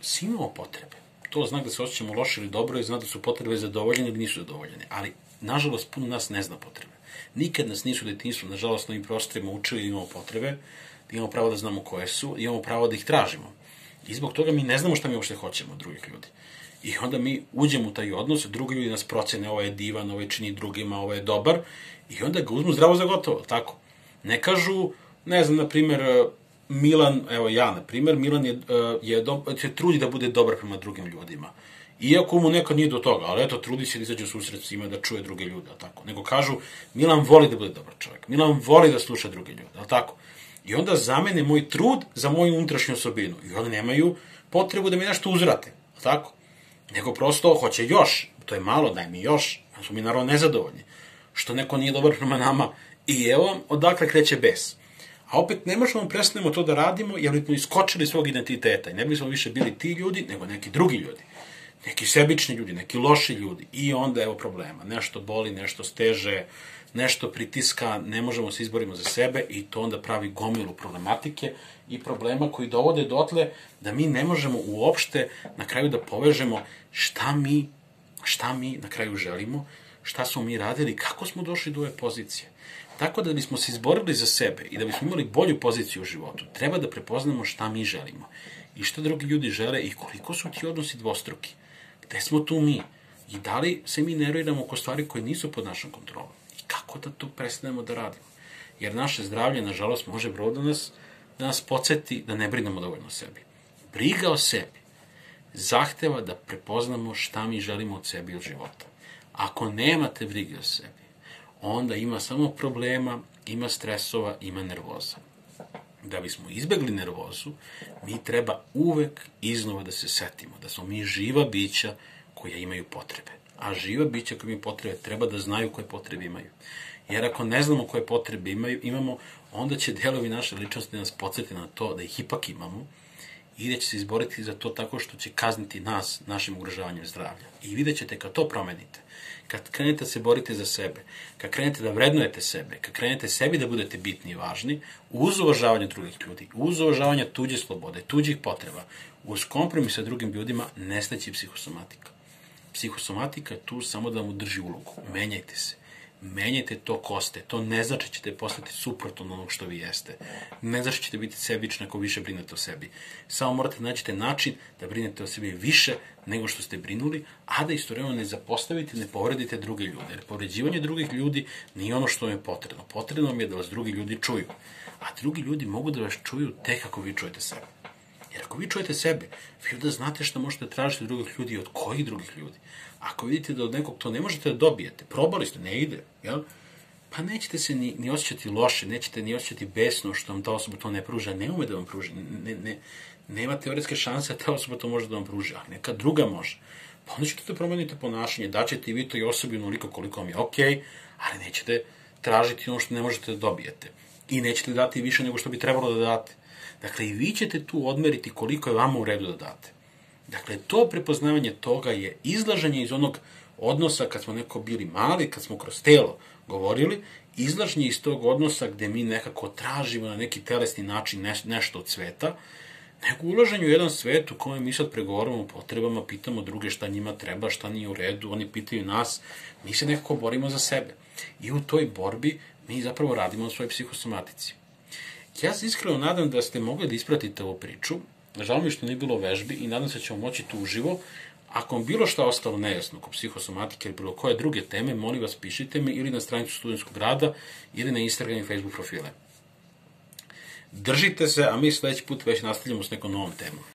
svi imamo potrebe. To znak da se osjećamo loše ili dobro i zna da su potrebe zadovoljene ili nisu zadovoljene, ali nažalost puno nas ne zna potrebe. Nikad nas nisu u detinstvu, nažalost, ovim prostorima učili da imamo potrebe, da imamo pravo da znamo koje su, da imamo pravo da ih tražimo. I zbog toga mi ne znamo šta mi uopšte hoćemo od drugih ljudi. I onda mi uđemo u taj odnos, drugi ljudi nas procene, ovo ovaj je divan, ovo ovaj je čini drugima, ovo ovaj je dobar, i onda ga uzmu zdravo za gotovo, tako. Ne kažu, ne znam, na primer, e, Milan, evo ja, na primer, Milan je, e, je do, se trudi da bude dobar prema drugim ljudima. Iako mu nekad nije do toga, ali eto, trudi se da izađe u susret svima da čuje druge ljude, tako. Nego kažu, Milan voli da bude dobar čovjek, Milan voli da sluša druge ljude, tako. I onda zamene moj trud za moju unutrašnju osobinu. I onda nemaju potrebu da mi nešto uzrate. Tako? Nego prosto hoće još. To je malo, daj mi još. Ja su mi naravno nezadovoljni. Što neko nije dobar prema nama. I evo, odakle kreće bes. A opet ne možemo da prestanemo to da radimo jer bismo iskočili svog identiteta i ne bismo više bili ti ljudi nego neki drugi ljudi. Neki sebični ljudi, neki loši ljudi. I onda evo problema. Nešto boli, nešto steže, nešto pritiska, ne možemo da se izborimo za sebe i to onda pravi gomilu problematike i problema koji dovode dotle da mi ne možemo uopšte na kraju da povežemo šta mi, šta mi na kraju želimo, šta smo mi radili, kako smo došli do ove pozicije. Tako da bismo se izborili za sebe i da bismo imali bolju poziciju u životu, treba da prepoznamo šta mi želimo i šta drugi ljudi žele i koliko su ti odnosi dvostruki. Gde smo tu mi? I da li se mi nerviramo oko stvari koje nisu pod našom kontrolom? kako da to prestanemo da radimo? Jer naše zdravlje, nažalost, može vrlo da nas, da nas podsjeti da ne brinemo dovoljno o sebi. Briga o sebi zahteva da prepoznamo šta mi želimo od sebi od života. Ako nemate brige o sebi, onda ima samo problema, ima stresova, ima nervoza. Da bismo izbegli nervozu, mi treba uvek iznova da se setimo da smo mi živa bića koja imaju potrebe a živa bića koja imaju potrebe treba da znaju koje potrebe imaju. Jer ako ne znamo koje potrebe imaju, imamo, onda će delovi naše ličnosti nas podsjeti na to da ih ipak imamo i da će se izboriti za to tako što će kazniti nas našim ugrožavanjem zdravlja. I vidjet ćete kad to promenite, kad krenete se borite za sebe, kad krenete da vrednujete sebe, kad krenete sebi da budete bitni i važni, uz uvažavanje drugih ljudi, uz uvažavanje tuđe slobode, tuđih potreba, uz kompromis sa drugim ljudima nestaće psihosomatika psihosomatika tu samo da vam drži ulogu. Menjajte se. Menjajte to koste. To ne znači da ćete postati suprotno od onog što vi jeste. Ne znači da ćete biti sebični ako više brinete o sebi. Samo morate naći način da brinete o sebi više nego što ste brinuli, a da istovremeno ne zapostavite, ne povredite druge ljude. Jer povređivanje drugih ljudi nije ono što vam je potrebno. Potrebno vam je da vas drugi ljudi čuju. A drugi ljudi mogu da vas čuju tek ako vi čujete sebe ako vi čujete sebe, vi onda znate šta možete tražiti od drugih ljudi i od kojih drugih ljudi. Ako vidite da od nekog to ne možete da dobijete, probali ste, ne ide, jel? Pa nećete se ni, ni osjećati loše, nećete ni osjećati besno što vam ta osoba to ne pruža, ne ume da vam pruži, ne, ne, nema teoretske šanse da ta osoba to može da vam pruži, ali neka druga može. Pa onda ćete da promenite ponašanje, da ćete i vi to i osobi onoliko koliko vam je okej, ali nećete tražiti ono što ne možete da dobijete. I nećete dati više nego što bi trebalo da date. Dakle, i vi ćete tu odmeriti koliko je vama u redu da date. Dakle, to prepoznavanje toga je izlaženje iz onog odnosa kad smo neko bili mali, kad smo kroz telo govorili, izlaženje iz tog odnosa gde mi nekako tražimo na neki telesni način neš, nešto od sveta, nego ulaženje u jedan svet u kojem mi sad pregovaramo o potrebama, pitamo druge šta njima treba, šta nije u redu, oni pitaju nas, mi se nekako borimo za sebe. I u toj borbi mi zapravo radimo na svojoj psihosomatici. Ja se iskreno nadam da ste mogli da ispratite ovu priču. Žao mi što nije bilo vežbi i nadam se da ćemo moći tu uživo. Ako vam bilo šta ostalo nejasno oko psihosomatike ili bilo koje druge teme, molim vas pišite mi ili na stranicu studentskog rada ili na Instagram i Facebook profile. Držite se, a mi sledeći put već nastavljamo s nekom novom temom.